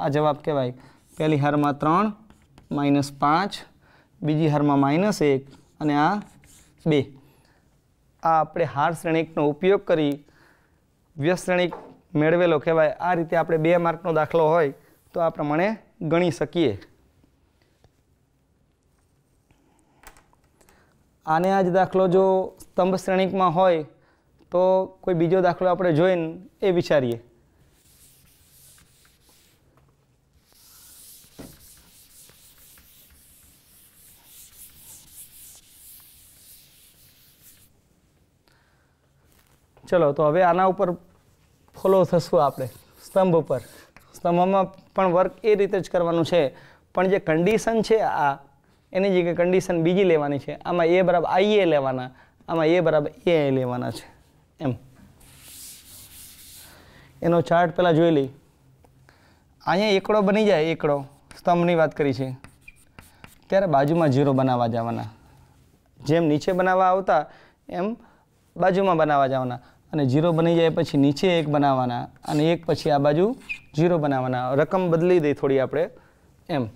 આ જવાબ કહેવાય પહેલી હારમાં ત્રણ માઇનસ પાંચ બીજી હારમાં માઇનસ એક અને આ બે આ આપણે હાર શ્રેણિકનો ઉપયોગ કરી વ્યશ્રેણિક મેળવેલો કહેવાય આ રીતે આપણે બે માર્કનો દાખલો હોય તો આ પ્રમાણે ગણી શકીએ આને આ જ દાખલો જો સ્તંભ શ્રેણિકમાં હોય તો કોઈ બીજો દાખલો આપણે જોઈને એ વિચારીએ ચલો તો હવે આના ઉપર ફોલો થશું આપણે સ્તંભ ઉપર સ્તંભમાં પણ વર્ક એ રીતે જ કરવાનું છે પણ જે કન્ડિશન છે આ એની જગ્યાએ કન્ડિશન બીજી લેવાની છે આમાં એ બરાબર આઈ એ લેવાના આમાં એ બરાબર એ લેવાના છે એમ એનો ચાર્ટ પહેલાં જોઈ લઈ અહીંયા એકડો બની જાય એકડો સ્તંભની વાત કરી છે ત્યારે બાજુમાં ઝીરો બનાવવા જવાના જેમ નીચે બનાવવા આવતા એમ બાજુમાં બનાવવા જવાના અને જીરો બની જાય પછી નીચે એક બનાવવાના અને એક પછી આ બાજુ જીરો બનાવવાના રકમ બદલી દઈ થોડી આપણે એમ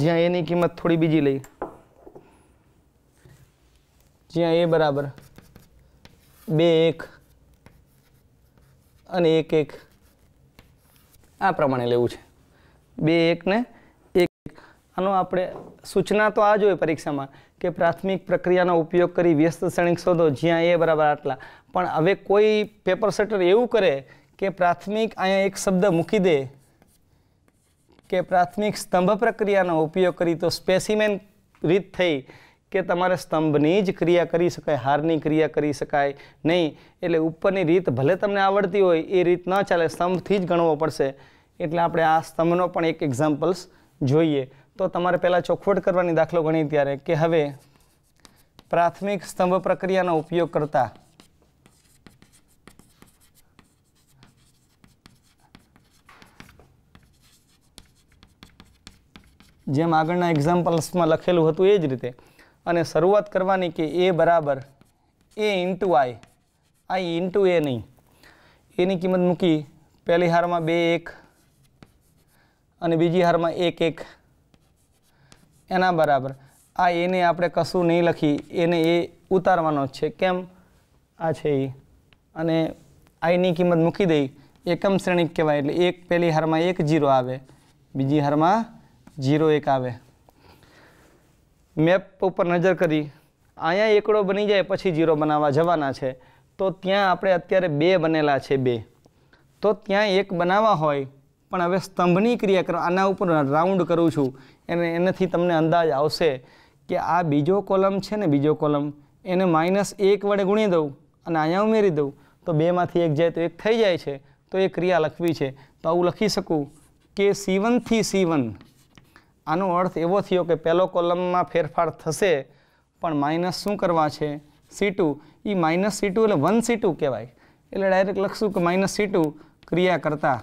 જ્યાં એની કિંમત થોડી બીજી લઈ જ્યાં એ બરાબર બે એક અને એક એક આ પ્રમાણે લેવું છે બે એક એક આનો આપણે સૂચના તો આ જ હોય પરીક્ષામાં કે પ્રાથમિક પ્રક્રિયાનો ઉપયોગ કરી વ્યસ્ત શ્રેણિક શોધો જ્યાં એ બરાબર આટલા પણ હવે કોઈ પેપર સેટર એવું કરે કે પ્રાથમિક અહીંયા એક શબ્દ મૂકી દે કે પ્રાથમિક સ્તંભ પ્રક્રિયાનો ઉપયોગ કરી તો સ્પેસિમેન રીત થઈ કે તમારે સ્તંભની જ ક્રિયા કરી શકાય હારની ક્રિયા કરી શકાય નહીં એટલે ઉપરની રીત ભલે તમને આવડતી હોય એ રીત ન ચાલે સ્તંભથી જ ગણવો પડશે એટલે આપણે આ સ્તંભનો પણ એક એક્ઝામ્પલ્સ જોઈએ તો તમારે પહેલાં ચોખવટ કરવાની દાખલો ગણી ત્યારે કે હવે પ્રાથમિક સ્તંભ પ્રક્રિયાનો ઉપયોગ કરતાં જેમ આગળના એક્ઝામ્પલ્સમાં લખેલું હતું એ જ રીતે અને શરૂઆત કરવાની કે એ બરાબર એ ઇન્ટુ આઈ આઈ ઇન્ટુ એ નહીં એની કિંમત મૂકી પહેલી હારમાં બે એક અને બીજી હારમાં એક એક એના બરાબર આ એને આપણે કશું નહીં લખી એને એ ઉતારવાનો છે કેમ આ છે એ અને આઈની કિંમત મૂકી દઈ એકમ શ્રેણી કહેવાય એટલે એક પહેલી હારમાં એક જીરો આવે બીજી હારમાં જીરો એક આવે મેપ ઉપર નજર કરી અહીંયા એકડો બની જાય પછી જીરો બનાવવા જવાના છે તો ત્યાં આપણે અત્યારે બે બનેલા છે બે તો ત્યાં એક બનાવવા હોય પણ હવે સ્તંભની ક્રિયા કરવા આના ઉપર રાઉન્ડ કરું છું એને એનાથી તમને અંદાજ આવશે કે આ બીજો કોલમ છે ને બીજો કોલમ એને માઇનસ એક વડે ગુણી દઉં અને અહીંયા ઉમેરી દઉં તો બેમાંથી એક જાય તો એક થઈ જાય છે તો એ ક્રિયા લખવી છે તો આવું લખી શકું કે સી વનથી સી આનો અર્થ એવો થયો કે પહેલો કોલમમાં ફેરફાર થશે પણ માઇનસ શું કરવા છે C two A minus C two એટલે વન સી ટુ કહેવાય એટલે ડાયરેક્ટ લખશું કે માઇનસ સી ટુ ક્રિયા કરતા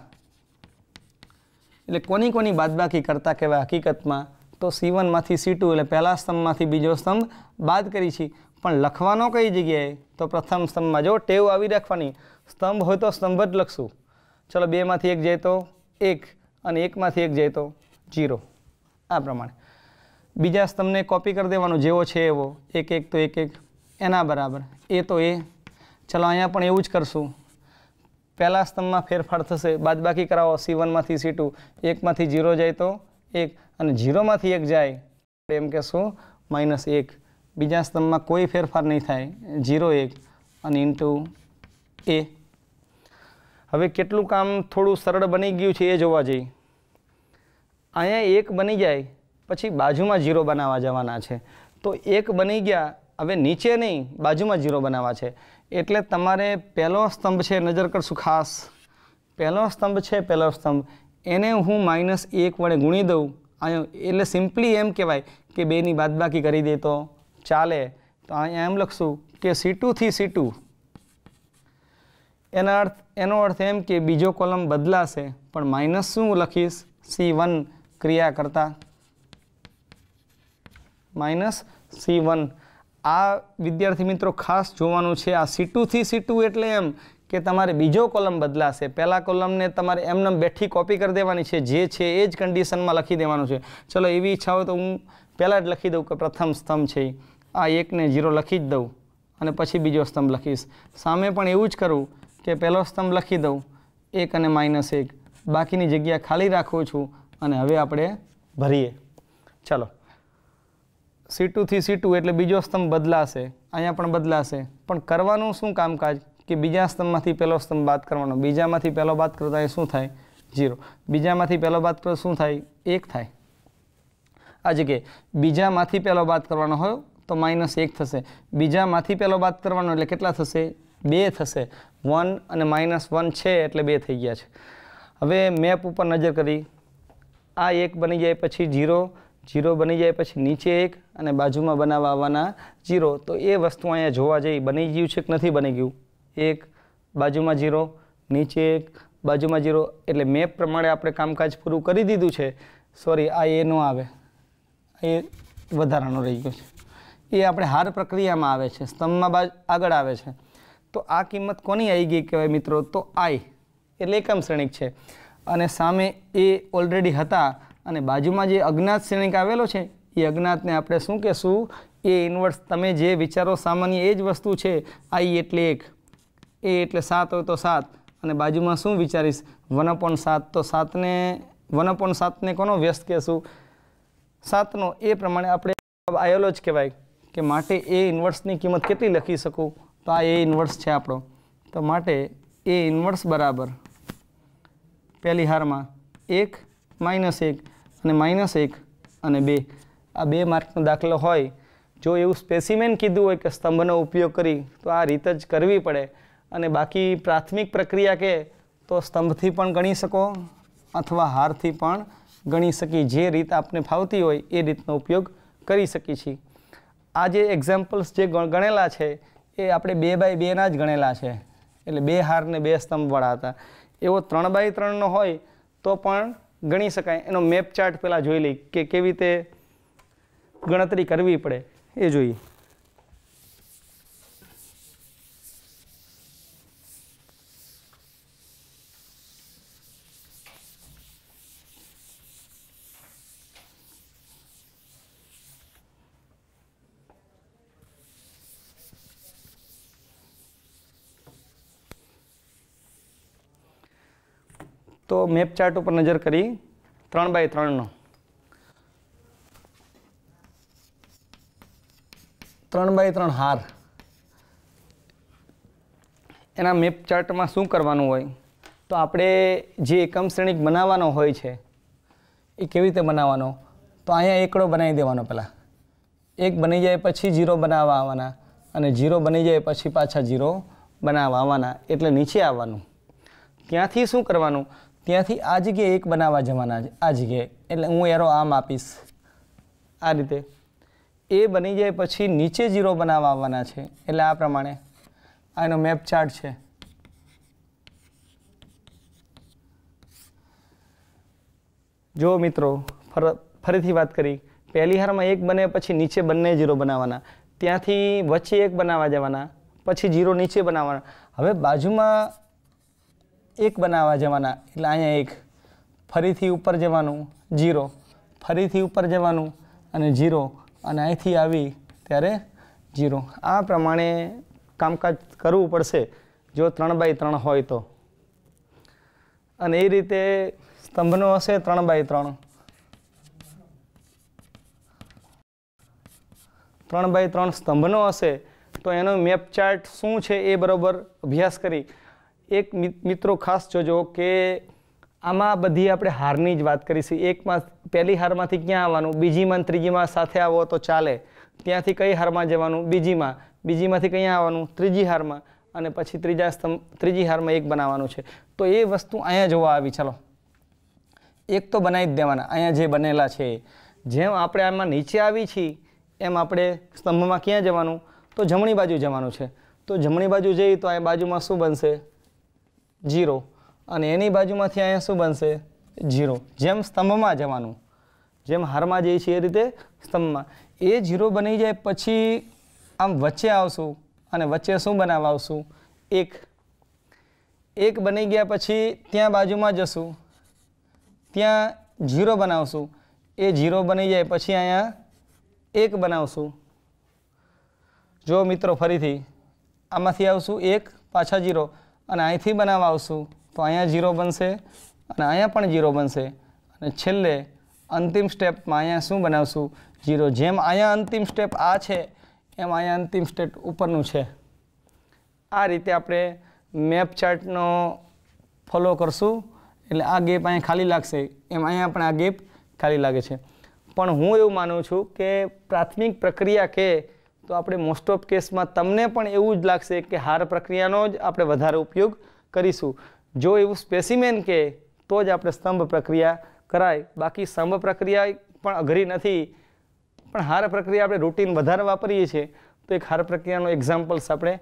એટલે કોની કોની બાદબાકી કરતા કહેવાય હકીકતમાં તો સી વનમાંથી સી ટુ એટલે પહેલા સ્તંભમાંથી બીજો સ્તંભ બાદ કરી છે પણ લખવાનો કઈ જગ્યાએ તો પ્રથમ સ્તંભમાં જો ટેવ આવી રાખવાની સ્તંભ હોય તો સ્તંભ જ લખશું ચલો બેમાંથી એક જાય તો એક અને એકમાંથી એક જાય તો જીરો આ પ્રમાણે બીજા સ્તંભને કોપી કરી દેવાનું જેવો છે એવો એક એક તો એક એક એના બરાબર એ તો એ ચલો અહીંયા પણ એવું જ કરશું પહેલા સ્તંભમાં ફેરફાર થશે બાદબાકી કરાવો સી વનમાંથી સી ટુ એકમાંથી જીરો જાય તો એક અને જીરોમાંથી એક જાય એમ કહેશું માઇનસ એક બીજા સ્તંભમાં કોઈ ફેરફાર નહીં થાય જીરો એક અને ઇન્ટુ એ હવે કેટલું કામ થોડું સરળ બની ગયું છે એ જોવા જઈએ અહીંયા એક બની જાય પછી બાજુમાં જીરો બનાવવા જવાના છે તો એક બની ગયા હવે નીચે નહીં બાજુમાં જીરો બનાવવા છે એટલે તમારે પહેલો સ્તંભ છે નજર કરશું ખાસ પહેલો સ્તંભ છે પહેલો સ્તંભ એને હું માઇનસ એક વડે ગુણી દઉં અહીંયા એટલે સિમ્પલી એમ કહેવાય કે બેની બાદબાકી કરી દે તો ચાલે તો અહીંયા એમ લખશું કે સી ટુથી સી ટુ એના અર્થ એનો અર્થ એમ કે બીજો કોલમ બદલાશે પણ માઇનસ શું લખીશ સી વન ક્રિયા કરતા માઇનસ સી વન આ વિદ્યાર્થી મિત્રો ખાસ જોવાનું છે આ સી ટુથી સી ટુ એટલે એમ કે તમારે બીજો કોલમ બદલાશે પહેલા કોલમને તમારે એમનેમ બેઠી કોપી કરી દેવાની છે જે છે એ જ કન્ડિશનમાં લખી દેવાનું છે ચલો એવી ઈચ્છા હોય તો હું પહેલાં જ લખી દઉં કે પ્રથમ સ્તંભ છે આ એકને ઝીરો લખી જ દઉં અને પછી બીજો સ્તંભ લખીશ સામે પણ એવું જ કરું કે પહેલો સ્તંભ લખી દઉં એક અને માઇનસ એક બાકીની જગ્યા ખાલી રાખું છું અને હવે આપણે ભરીએ ચાલો સી ટુથી સી ટુ એટલે બીજો સ્તંભ બદલાશે અહીંયા પણ બદલાશે પણ કરવાનું શું કામકાજ કે બીજા સ્તંભમાંથી પહેલો સ્તંભ બાદ કરવાનો બીજામાંથી પહેલો બાદ કરતા શું થાય જીરો બીજામાંથી પહેલો બાદ કરો શું થાય એક થાય આ જગ્યાએ બીજામાંથી પહેલો બાદ કરવાનો હોય તો માઇનસ એક થશે બીજામાંથી પહેલો બાદ કરવાનો એટલે કેટલા થશે બે થશે વન અને માઇનસ વન છે એટલે બે થઈ ગયા છે હવે મેપ ઉપર નજર કરી આ એક બની જાય પછી જીરો જીરો બની જાય પછી નીચે એક અને બાજુમાં બનાવવા આવવાના જીરો તો એ વસ્તુ અહીંયા જોવા જઈ બની ગયું છે કે નથી બની ગયું એક બાજુમાં જીરો નીચે એક બાજુમાં જીરો એટલે મેપ પ્રમાણે આપણે કામકાજ પૂરું કરી દીધું છે સોરી આ એ ન આવે એ વધારાનો રહી ગયો છે એ આપણે હાર પ્રક્રિયામાં આવે છે સ્તંભમાં બાજ આગળ આવે છે તો આ કિંમત કોની આવી ગઈ કહેવાય મિત્રો તો આઈ એટલે એકમ શ્રેણિક છે અને સામે એ ઓલરેડી હતા અને બાજુમાં જે અજ્ઞાત શ્રેણિક આવેલો છે એ અજ્ઞાતને આપણે શું કહેશું એ ઇન્વર્સ તમે જે વિચારો સામાન્ય એ જ વસ્તુ છે આઈ એટલે એક એ એટલે સાત હોય તો સાત અને બાજુમાં શું વિચારીશ વન અપોન સાત તો સાતને વન અપોન સાતને કોનો વ્યસ્ત કહેશું સાતનો એ પ્રમાણે આપણે આવેલો જ કહેવાય કે માટે એ ઇન્વર્સની કિંમત કેટલી લખી શકું તો આ એ ઇન્વર્સ છે આપણો તો માટે એ ઇન્વર્સ બરાબર પહેલી હારમાં એક માઇનસ એક અને માઇનસ એક અને બે આ બે માર્કનો દાખલો હોય જો એવું સ્પેસિમેન કીધું હોય કે સ્તંભનો ઉપયોગ કરી તો આ રીત જ કરવી પડે અને બાકી પ્રાથમિક પ્રક્રિયા કે તો સ્તંભથી પણ ગણી શકો અથવા હારથી પણ ગણી શકી જે રીત આપને ફાવતી હોય એ રીતનો ઉપયોગ કરી શકીએ છીએ આ જે એક્ઝામ્પલ્સ જે ગણેલા છે એ આપણે બે બાય બેના જ ગણેલા છે એટલે બે હાર ને બે સ્તંભવાળા હતા એવો ત્રણ બાય ત્રણનો હોય તો પણ ગણી શકાય એનો મેપ ચાર્ટ પહેલાં જોઈ લઈ કે કેવી રીતે ગણતરી કરવી પડે એ જોઈએ તો મેપ ચાર્ટ ઉપર નજર કરી ત્રણ બાય ત્રણનો ત્રણ બાય ત્રણ હાર એના મેપ ચાર્ટમાં શું કરવાનું હોય તો આપણે જે એકમ શ્રેણિક બનાવવાનો હોય છે એ કેવી રીતે બનાવવાનો તો અહીંયા એકડો બનાવી દેવાનો પહેલાં એક બની જાય પછી જીરો બનાવવા આવવાના અને જીરો બની જાય પછી પાછા જીરો બનાવવા આવવાના એટલે નીચે આવવાનું ત્યાંથી શું કરવાનું ત્યાંથી આ જગ્યાએ એક બનાવવા જવાના છે આ જગ્યાએ એટલે હું એરો આમ આપીશ આ રીતે એ બની જાય પછી નીચે જીરો બનાવવા આવવાના છે એટલે આ પ્રમાણે આ એનો મેપ ચાર્ટ છે જો મિત્રો ફર ફરીથી વાત કરી પહેલી હારમાં એક બને પછી નીચે બંને જીરો બનાવવાના ત્યાંથી વચ્ચે એક બનાવવા જવાના પછી જીરો નીચે બનાવવાના હવે બાજુમાં એક બનાવવા જવાના એટલે અહીંયા એક ફરીથી ઉપર જવાનું જીરો ફરીથી ઉપર જવાનું અને જીરો અને અહીંથી આવી ત્યારે જીરો આ પ્રમાણે કામકાજ કરવું પડશે જો ત્રણ બાય ત્રણ હોય તો અને એ રીતે સ્તંભનો હશે ત્રણ બાય ત્રણ ત્રણ બાય ત્રણ સ્તંભનો હશે તો એનો મેપ ચાર્ટ શું છે એ બરાબર અભ્યાસ કરી એક મિત્રો ખાસ જોજો કે આમાં બધી આપણે હારની જ વાત કરીશું એકમાં પહેલી હારમાંથી ક્યાં આવવાનું બીજીમાં ત્રીજીમાં સાથે આવો તો ચાલે ત્યાંથી કઈ હારમાં જવાનું બીજીમાં બીજીમાંથી ક્યાં આવવાનું ત્રીજી હારમાં અને પછી ત્રીજા સ્તંભ ત્રીજી હારમાં એક બનાવવાનું છે તો એ વસ્તુ અહીંયા જોવા આવી ચાલો એક તો બનાવી જ દેવાના અહીંયા જે બનેલા છે જેમ આપણે આમાં નીચે આવી છીએ એમ આપણે સ્તંભમાં ક્યાં જવાનું તો જમણી બાજુ જવાનું છે તો જમણી બાજુ જઈએ તો આ બાજુમાં શું બનશે જીરો અને એની બાજુમાંથી અહીંયા શું બનશે જીરો જેમ સ્તંભમાં જવાનું જેમ હારમાં જઈએ છીએ એ રીતે સ્તંભમાં એ જીરો બની જાય પછી આમ વચ્ચે આવશું અને વચ્ચે શું બનાવવા આવશું એક એક બની ગયા પછી ત્યાં બાજુમાં જશું ત્યાં જીરો બનાવશું એ જીરો બની જાય પછી અહીંયા એક બનાવશું જો મિત્રો ફરીથી આમાંથી આવશું એક પાછા જીરો અને અહીંથી બનાવવા આવશું તો અહીંયા ઝીરો બનશે અને અહીંયા પણ જીરો બનશે અને છેલ્લે અંતિમ સ્ટેપમાં અહીંયા શું બનાવશું જીરો જેમ અહીંયા અંતિમ સ્ટેપ આ છે એમ અહીંયા અંતિમ સ્ટેપ ઉપરનું છે આ રીતે આપણે મેપ ચાર્ટનો ફોલો કરશું એટલે આ ગેપ અહીંયા ખાલી લાગશે એમ અહીંયા પણ આ ગેપ ખાલી લાગે છે પણ હું એવું માનું છું કે પ્રાથમિક પ્રક્રિયા કે તો આપણે મોસ્ટ ઓફ કેસમાં તમને પણ એવું જ લાગશે કે હાર પ્રક્રિયાનો જ આપણે વધારે ઉપયોગ કરીશું જો એવું સ્પેસીમેન કે તો જ આપણે સ્તંભ પ્રક્રિયા કરાય બાકી સ્તંભ પ્રક્રિયા પણ અઘરી નથી પણ હાર પ્રક્રિયા આપણે રૂટીન વધારે વાપરીએ છીએ તો એક હાર પ્રક્રિયાનો એક્ઝામ્પલ્સ આપણે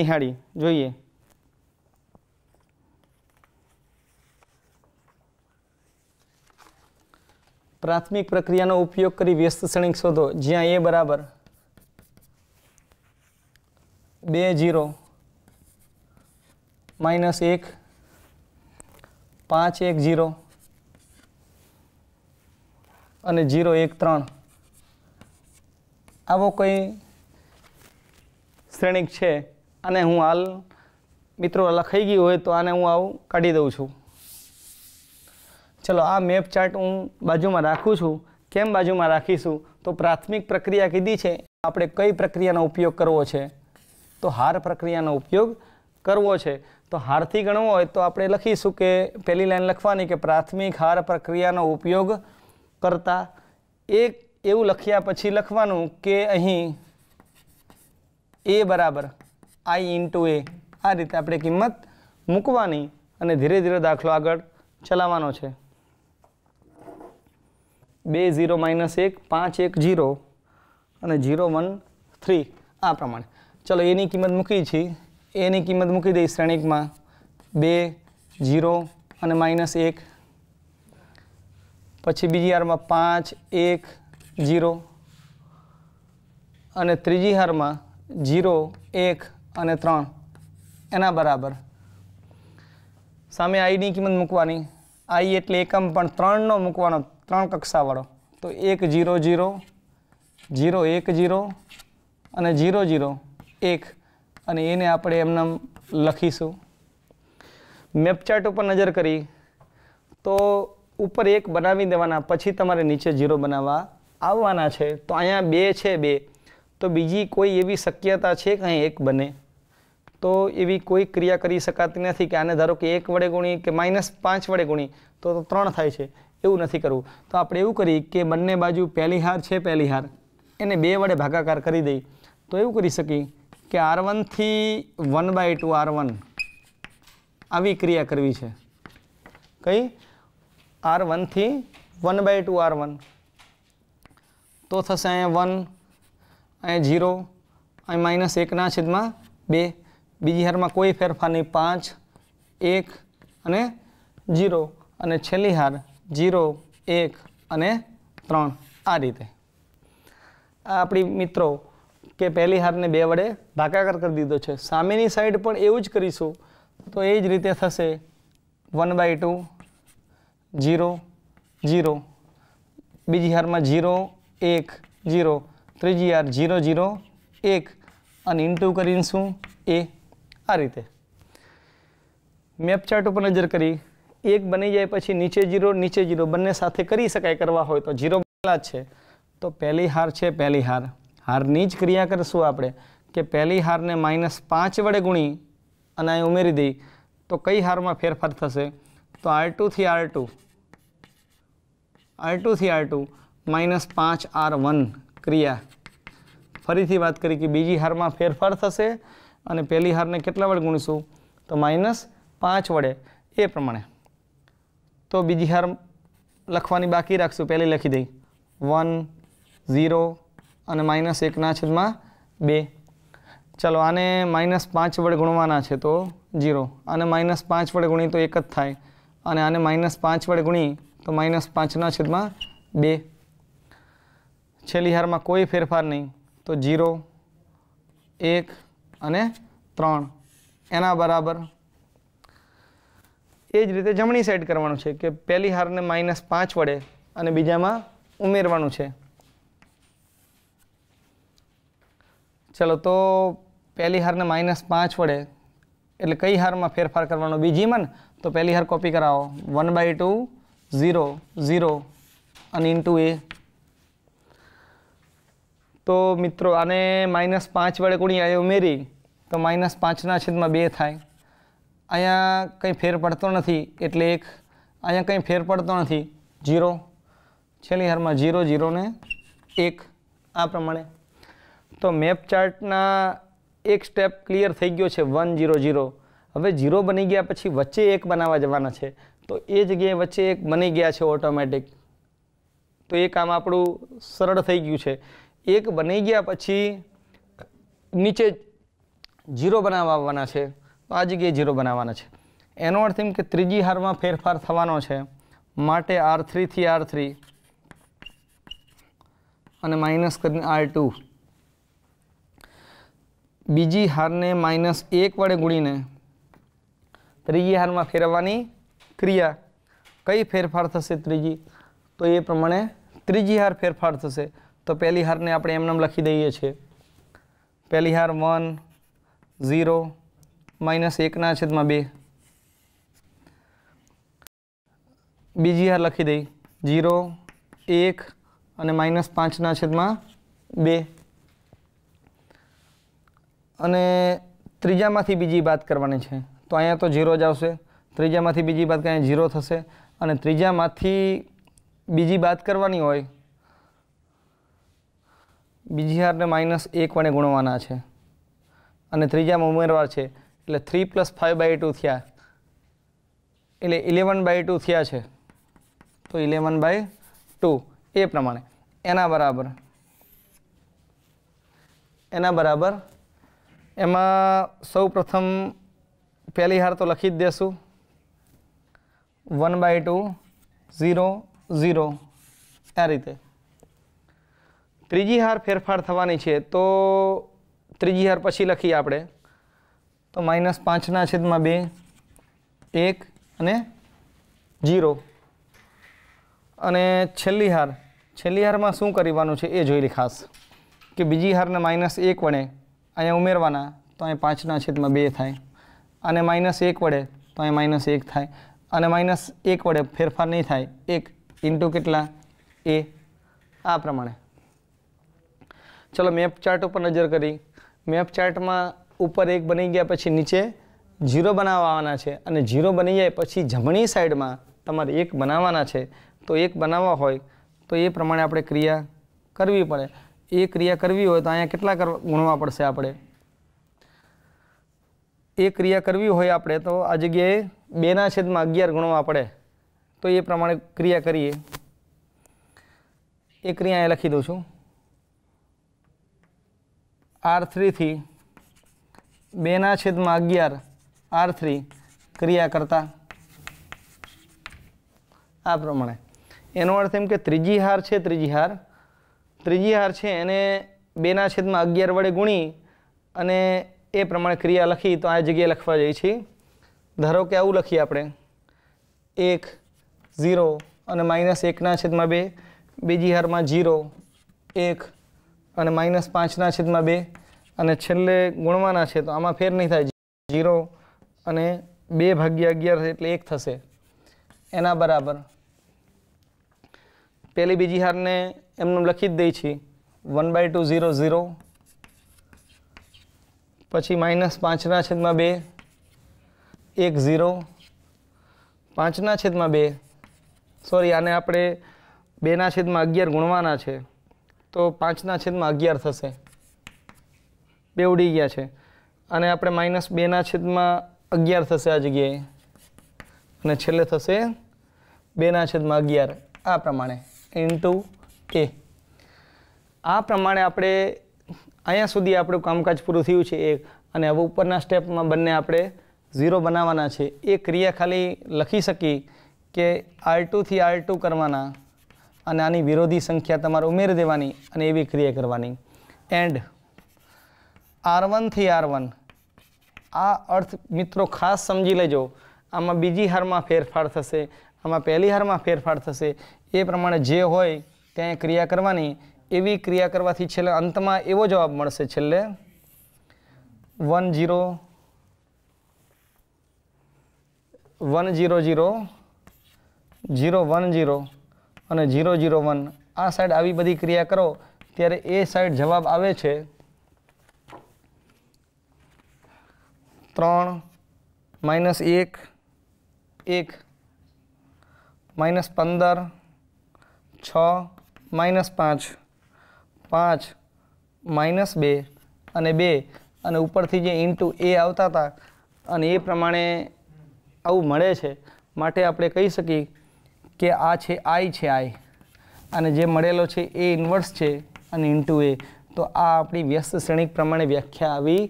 નિહાળી જોઈએ પ્રાથમિક પ્રક્રિયાનો ઉપયોગ કરી વ્યસ્ત શ્રેણિક શોધો જ્યાં એ બરાબર બે જીરો માઇનસ એક પાંચ એક જીરો અને જીરો એક ત્રણ આવો કંઈ શ્રેણિક છે અને હું હાલ મિત્રો લખાઈ ગયું હોય તો આને હું આવું કાઢી દઉં છું ચલો આ મેપ ચાર્ટ હું બાજુમાં રાખું છું કેમ બાજુમાં રાખીશું તો પ્રાથમિક પ્રક્રિયા કીધી છે આપણે કઈ પ્રક્રિયાનો ઉપયોગ કરવો છે તો હાર પ્રક્રિયાનો ઉપયોગ કરવો છે તો હારથી ગણવો હોય તો આપણે લખીશું કે પહેલી લાઈન લખવાની કે પ્રાથમિક હાર પ્રક્રિયાનો ઉપયોગ કરતા એક એવું લખ્યા પછી લખવાનું કે અહીં એ બરાબર આઈ ઇન્ટુ એ આ રીતે આપણે કિંમત મૂકવાની અને ધીરે ધીરે દાખલો આગળ ચલાવવાનો છે બે ઝીરો માઇનસ એક પાંચ એક ઝીરો અને ઝીરો વન થ્રી આ પ્રમાણે ચલો એની કિંમત મૂકી છે એની કિંમત મૂકી દઈ શ્રેણિકમાં બે જીરો અને માઇનસ એક પછી બીજી હારમાં પાંચ એક જીરો અને ત્રીજી હારમાં જીરો એક અને ત્રણ એના બરાબર સામે આઈની કિંમત મૂકવાની આઈ એટલે એકમ પણ ત્રણનો મૂકવાનો ત્રણ કક્ષાવાળો તો એક જીરો જીરો જીરો એક જીરો અને જીરો જીરો એક અને એને આપણે એમને લખીશું મેપચાર્ટ ઉપર નજર કરી તો ઉપર એક બનાવી દેવાના પછી તમારે નીચે ઝીરો બનાવવા આવવાના છે તો અહીંયા બે છે બે તો બીજી કોઈ એવી શક્યતા છે કે અહીં એક બને તો એવી કોઈ ક્રિયા કરી શકાતી નથી કે આને ધારો કે એક વડે ગુણી કે માઇનસ પાંચ વડે ગુણી તો ત્રણ થાય છે એવું નથી કરવું તો આપણે એવું કરી કે બંને બાજુ પહેલી હાર છે પહેલી હાર એને બે વડે ભાગાકાર કરી દઈ તો એવું કરી શકી કે આર વનથી one by two R one આવી ક્રિયા કરવી છે કઈ આર વનથી one by two R one તો થશે અહીંયા વન અહીંયા ઝીરો અહીં માઇનસ એકના છેદમાં બે બીજી હારમાં કોઈ ફેરફાર નહીં પાંચ એક અને ઝીરો અને છેલ્લી હાર ઝીરો એક અને ત્રણ આ રીતે આ આપણી મિત્રો કે પહેલી હારને બે વડે ભાગાકાર કરી દીધો છે સામેની સાઈડ પણ એવું જ કરીશું તો એ જ રીતે થશે one by two zero zero બીજી હારમાં ઝીરો એક ઝીરો ત્રીજી હાર ઝીરો ઝીરો એક અને ઇન્ટુ શું એ આ રીતે મેપ ચાર્ટ ઉપર નજર કરી એક બની જાય પછી નીચે જીરો નીચે જીરો બંને સાથે કરી શકાય કરવા હોય તો જીરો બનેલા છે તો પહેલી હાર છે પહેલી હાર હારની જ ક્રિયા કરીશું આપણે કે પહેલી હારને માઇનસ પાંચ વડે ગુણી અને અહીં ઉમેરી દઈ તો કઈ હારમાં ફેરફાર થશે તો આર ટુથી આર ટુ આર ટુથી આર ટુ માઇનસ પાંચ આર વન ક્રિયા ફરીથી વાત કરી કે બીજી હારમાં ફેરફાર થશે અને પહેલી હારને કેટલા વડે ગુણીશું તો માઇનસ પાંચ વડે એ પ્રમાણે તો બીજી હાર લખવાની બાકી રાખશું પહેલી લખી દઈ વન ઝીરો અને માઇનસ એકના છેદમાં બે ચાલો આને માઇનસ પાંચ વડે ગુણવાના છે તો જીરો આને માઇનસ પાંચ વડે ગુણી તો એક જ થાય અને આને માઇનસ પાંચ વડે ગુણી તો માઇનસ પાંચના છેદમાં બે છેલ્લી હારમાં કોઈ ફેરફાર નહીં તો જીરો એક અને ત્રણ એના બરાબર એ જ રીતે જમણી સાઈડ કરવાનું છે કે પહેલી હારને માઇનસ પાંચ વડે અને બીજામાં ઉમેરવાનું છે ચલો તો પહેલી હારને માઇનસ પાંચ વડે એટલે કઈ હારમાં ફેરફાર કરવાનો બીજી ને તો પહેલી હાર કોપી કરાવો one by two zero zero અને ઇન્ટુ એ તો મિત્રો આને માઇનસ પાંચ વડે ગુણ્યા ઉમેરી તો માઇનસ પાંચના છેદમાં બે થાય અહીંયા કંઈ ફેર પડતો નથી એટલે એક અહીંયા કંઈ ફેર પડતો નથી જીરો છેલ્લી હારમાં જીરો જીરો એક આ પ્રમાણે તો મેપ ચાર્ટના એક સ્ટેપ ક્લિયર થઈ ગયો છે વન જીરો જીરો હવે જીરો બની ગયા પછી વચ્ચે એક બનાવવા જવાના છે તો એ જગ્યાએ વચ્ચે એક બની ગયા છે ઓટોમેટિક તો એ કામ આપણું સરળ થઈ ગયું છે એક બની ગયા પછી નીચે જીરો બનાવવા આવવાના છે તો આ જગ્યાએ જીરો બનાવવાના છે એનો અર્થ એમ કે ત્રીજી હારમાં ફેરફાર થવાનો છે માટે આર થ્રીથી આર થ્રી અને માઇનસ કરીને આર ટુ બીજી હારને માઇનસ એક વડે ગુણીને ત્રીજી હારમાં ફેરવવાની ક્રિયા કઈ ફેરફાર થશે ત્રીજી તો એ પ્રમાણે ત્રીજી હાર ફેરફાર થશે તો પહેલી હારને આપણે એમનેમ લખી દઈએ છીએ પહેલી હાર વન ઝીરો માઇનસ એકના છેદમાં બે બીજી હાર લખી દઈ ઝીરો એક અને માઇનસ પાંચના છેદમાં બે અને ત્રીજામાંથી બીજી બાદ કરવાની છે તો અહીંયા તો ઝીરો જ આવશે ત્રીજામાંથી બીજી બાદ અહીંયા ઝીરો થશે અને ત્રીજામાંથી બીજી બાદ કરવાની હોય બીજી હારને માઇનસ એક વડે ગુણવાના છે અને ત્રીજામાં ઉમેરવા છે એટલે three plus five by two થયા એટલે ઇલેવન બાય ટુ થયા છે તો ઇલેવન બાય ટુ એ પ્રમાણે એના બરાબર એના બરાબર એમાં સૌ પ્રથમ પહેલી હાર તો લખી જ દેશું one by two zero zero આ રીતે ત્રીજી હાર ફેરફાર થવાની છે તો ત્રીજી હાર પછી લખીએ આપણે તો માઇનસ પાંચના છેદમાં બે એક અને જીરો અને છેલ્લી હાર છેલ્લી હારમાં શું કરવાનું છે એ જોઈ ખાસ કે બીજી હારને માઇનસ એક વણે અહીંયા ઉમેરવાના તો અહીં પાંચના છેદમાં બે થાય અને માઇનસ એક વડે તો અહીં માઇનસ એક થાય અને માઇનસ એક વડે ફેરફાર નહીં થાય એક ઇન્ટુ કેટલા એ આ પ્રમાણે ચલો મેપ ચાર્ટ ઉપર નજર કરી મેપ ચાર્ટમાં ઉપર એક બની ગયા પછી નીચે ઝીરો બનાવવાના છે અને ઝીરો બની જાય પછી જમણી સાઈડમાં તમારે એક બનાવવાના છે તો એક બનાવવા હોય તો એ પ્રમાણે આપણે ક્રિયા કરવી પડે એ ક્રિયા કરવી હોય તો અહીંયા કેટલા ગુણવા પડશે આપણે એ ક્રિયા કરવી હોય આપણે તો આ જગ્યાએ બેના છેદમાં અગિયાર ગુણવા પડે તો એ પ્રમાણે ક્રિયા કરીએ એ ક્રિયા અહીંયા લખી દઉં છું આર થ્રીથી બેના છેદમાં અગિયાર આર થ્રી ક્રિયા કરતા આ પ્રમાણે એનો અર્થ એમ કે ત્રીજી હાર છે ત્રીજી હાર ત્રીજી હાર છે એને બેના છેદમાં અગિયાર વડે ગુણી અને એ પ્રમાણે ક્રિયા લખી તો આ જગ્યાએ લખવા જઈએ છીએ ધારો કે આવું લખીએ આપણે એક ઝીરો અને માઇનસ એકના છેદમાં બે બીજી હારમાં ઝીરો એક અને માઇનસ પાંચના છેદમાં બે અને છેલ્લે ગુણવાના છે તો આમાં ફેર નહીં થાય ઝીરો અને બે ભાગ્યા અગિયાર એટલે એક થશે એના બરાબર પહેલી બીજી હારને એમને લખી જ દઈએ છીએ one by two zero zero પછી માઇનસ પાંચના છેદમાં બે એક ઝીરો પાંચના છેદમાં બે સોરી આને આપણે બેના છેદમાં અગિયાર ગુણવાના છે તો પાંચના છેદમાં અગિયાર થશે બે ઉડી ગયા છે અને આપણે માઇનસ બેના છેદમાં અગિયાર થશે આ જગ્યાએ અને છેલ્લે થશે બેના છેદમાં અગિયાર આ પ્રમાણે ઇન્ટુ એ આ પ્રમાણે આપણે અહીંયા સુધી આપણું કામકાજ પૂરું થયું છે એક અને હવે ઉપરના સ્ટેપમાં બંને આપણે ઝીરો બનાવવાના છે એ ક્રિયા ખાલી લખી શકી કે આર ટુથી આર ટુ કરવાના અને આની વિરોધી સંખ્યા તમારે ઉમેરી દેવાની અને એવી ક્રિયા કરવાની એન્ડ આર વનથી આર વન આ અર્થ મિત્રો ખાસ સમજી લેજો આમાં બીજી હારમાં ફેરફાર થશે આમાં પહેલી હારમાં ફેરફાર થશે એ પ્રમાણે જે હોય ત્યાં ક્રિયા કરવાની એવી ક્રિયા કરવાથી છેલ્લે અંતમાં એવો જવાબ મળશે છેલ્લે one zero one zero zero zero one zero અને જીરો જીરો વન આ સાઈડ આવી બધી ક્રિયા કરો ત્યારે એ સાઈડ જવાબ આવે છે ત્રણ માઇનસ એક એક માઇનસ પંદર છ માઇનસ પાંચ પાંચ માઇનસ બે અને બે અને ઉપરથી જે ઇન્ટુ એ આવતા હતા અને એ પ્રમાણે આવું મળે છે માટે આપણે કહી શકીએ કે આ છે આઈ છે આઈ અને જે મળેલો છે એ ઇન્વર્સ છે અને ઇન્ટુ એ તો આ આપણી વ્યસ્ત શ્રેણિક પ્રમાણે વ્યાખ્યા આવી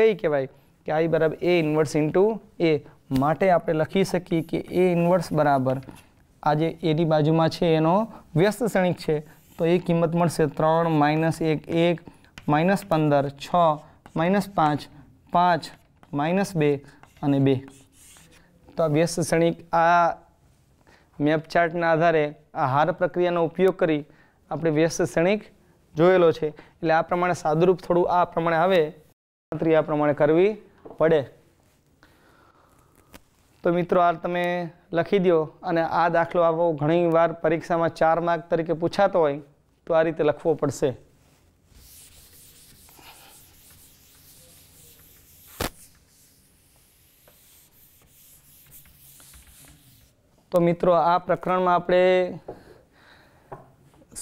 ગઈ કહેવાય કે આઈ બરાબર એ ઇન્વર્સ ઇન્ટુ એ માટે આપણે લખી શકીએ કે એ ઇન્વર્સ બરાબર આજે જે એની બાજુમાં છે એનો વ્યસ્ત શ્રેણિક છે તો એ કિંમત મળશે ત્રણ માઇનસ એક એક માઇનસ પંદર છ માઇનસ પાંચ પાંચ માઇનસ બે અને બે તો આ વ્યસ્ત શ્રેણિક આ મેપચાર્ટના આધારે આ હાર પ્રક્રિયાનો ઉપયોગ કરી આપણે વ્યસ્ત શ્રેણિક જોયેલો છે એટલે આ પ્રમાણે સાદુરૂપ થોડું આ પ્રમાણે આવે ગણતરી આ પ્રમાણે કરવી પડે તો મિત્રો આ તમે લખી દો અને આ દાખલો આવો ઘણી વાર પરીક્ષામાં ચાર માર્ક તરીકે પૂછાતો હોય તો આ રીતે લખવો પડશે તો મિત્રો આ પ્રકરણમાં આપણે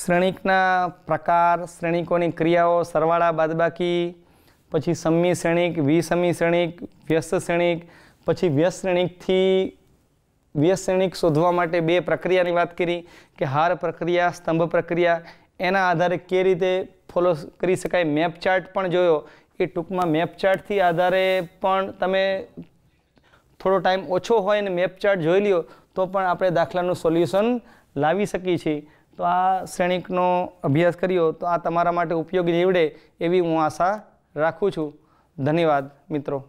શ્રેણિકના પ્રકાર શ્રેણિકોની ક્રિયાઓ સરવાળા બાદબાકી પછી સમી શ્રેણિક વિસમી શ્રેણિક વ્યસ્ત શ્રેણિક પછી વ્યશ્રેણિકથી વ્યશ્રેણિક શોધવા માટે બે પ્રક્રિયાની વાત કરી કે હાર પ્રક્રિયા સ્તંભ પ્રક્રિયા એના આધારે કે રીતે ફોલો કરી શકાય મેપ ચાર્ટ પણ જોયો એ ટૂંકમાં મેપ ચાર્ટથી આધારે પણ તમે થોડો ટાઈમ ઓછો હોય અને મેપ ચાર્ટ જોઈ લ્યો તો પણ આપણે દાખલાનું સોલ્યુશન લાવી શકીએ છીએ તો આ શ્રેણીકનો અભ્યાસ કર્યો તો આ તમારા માટે ઉપયોગી નીવડે એવી હું આશા રાખું છું ધન્યવાદ મિત્રો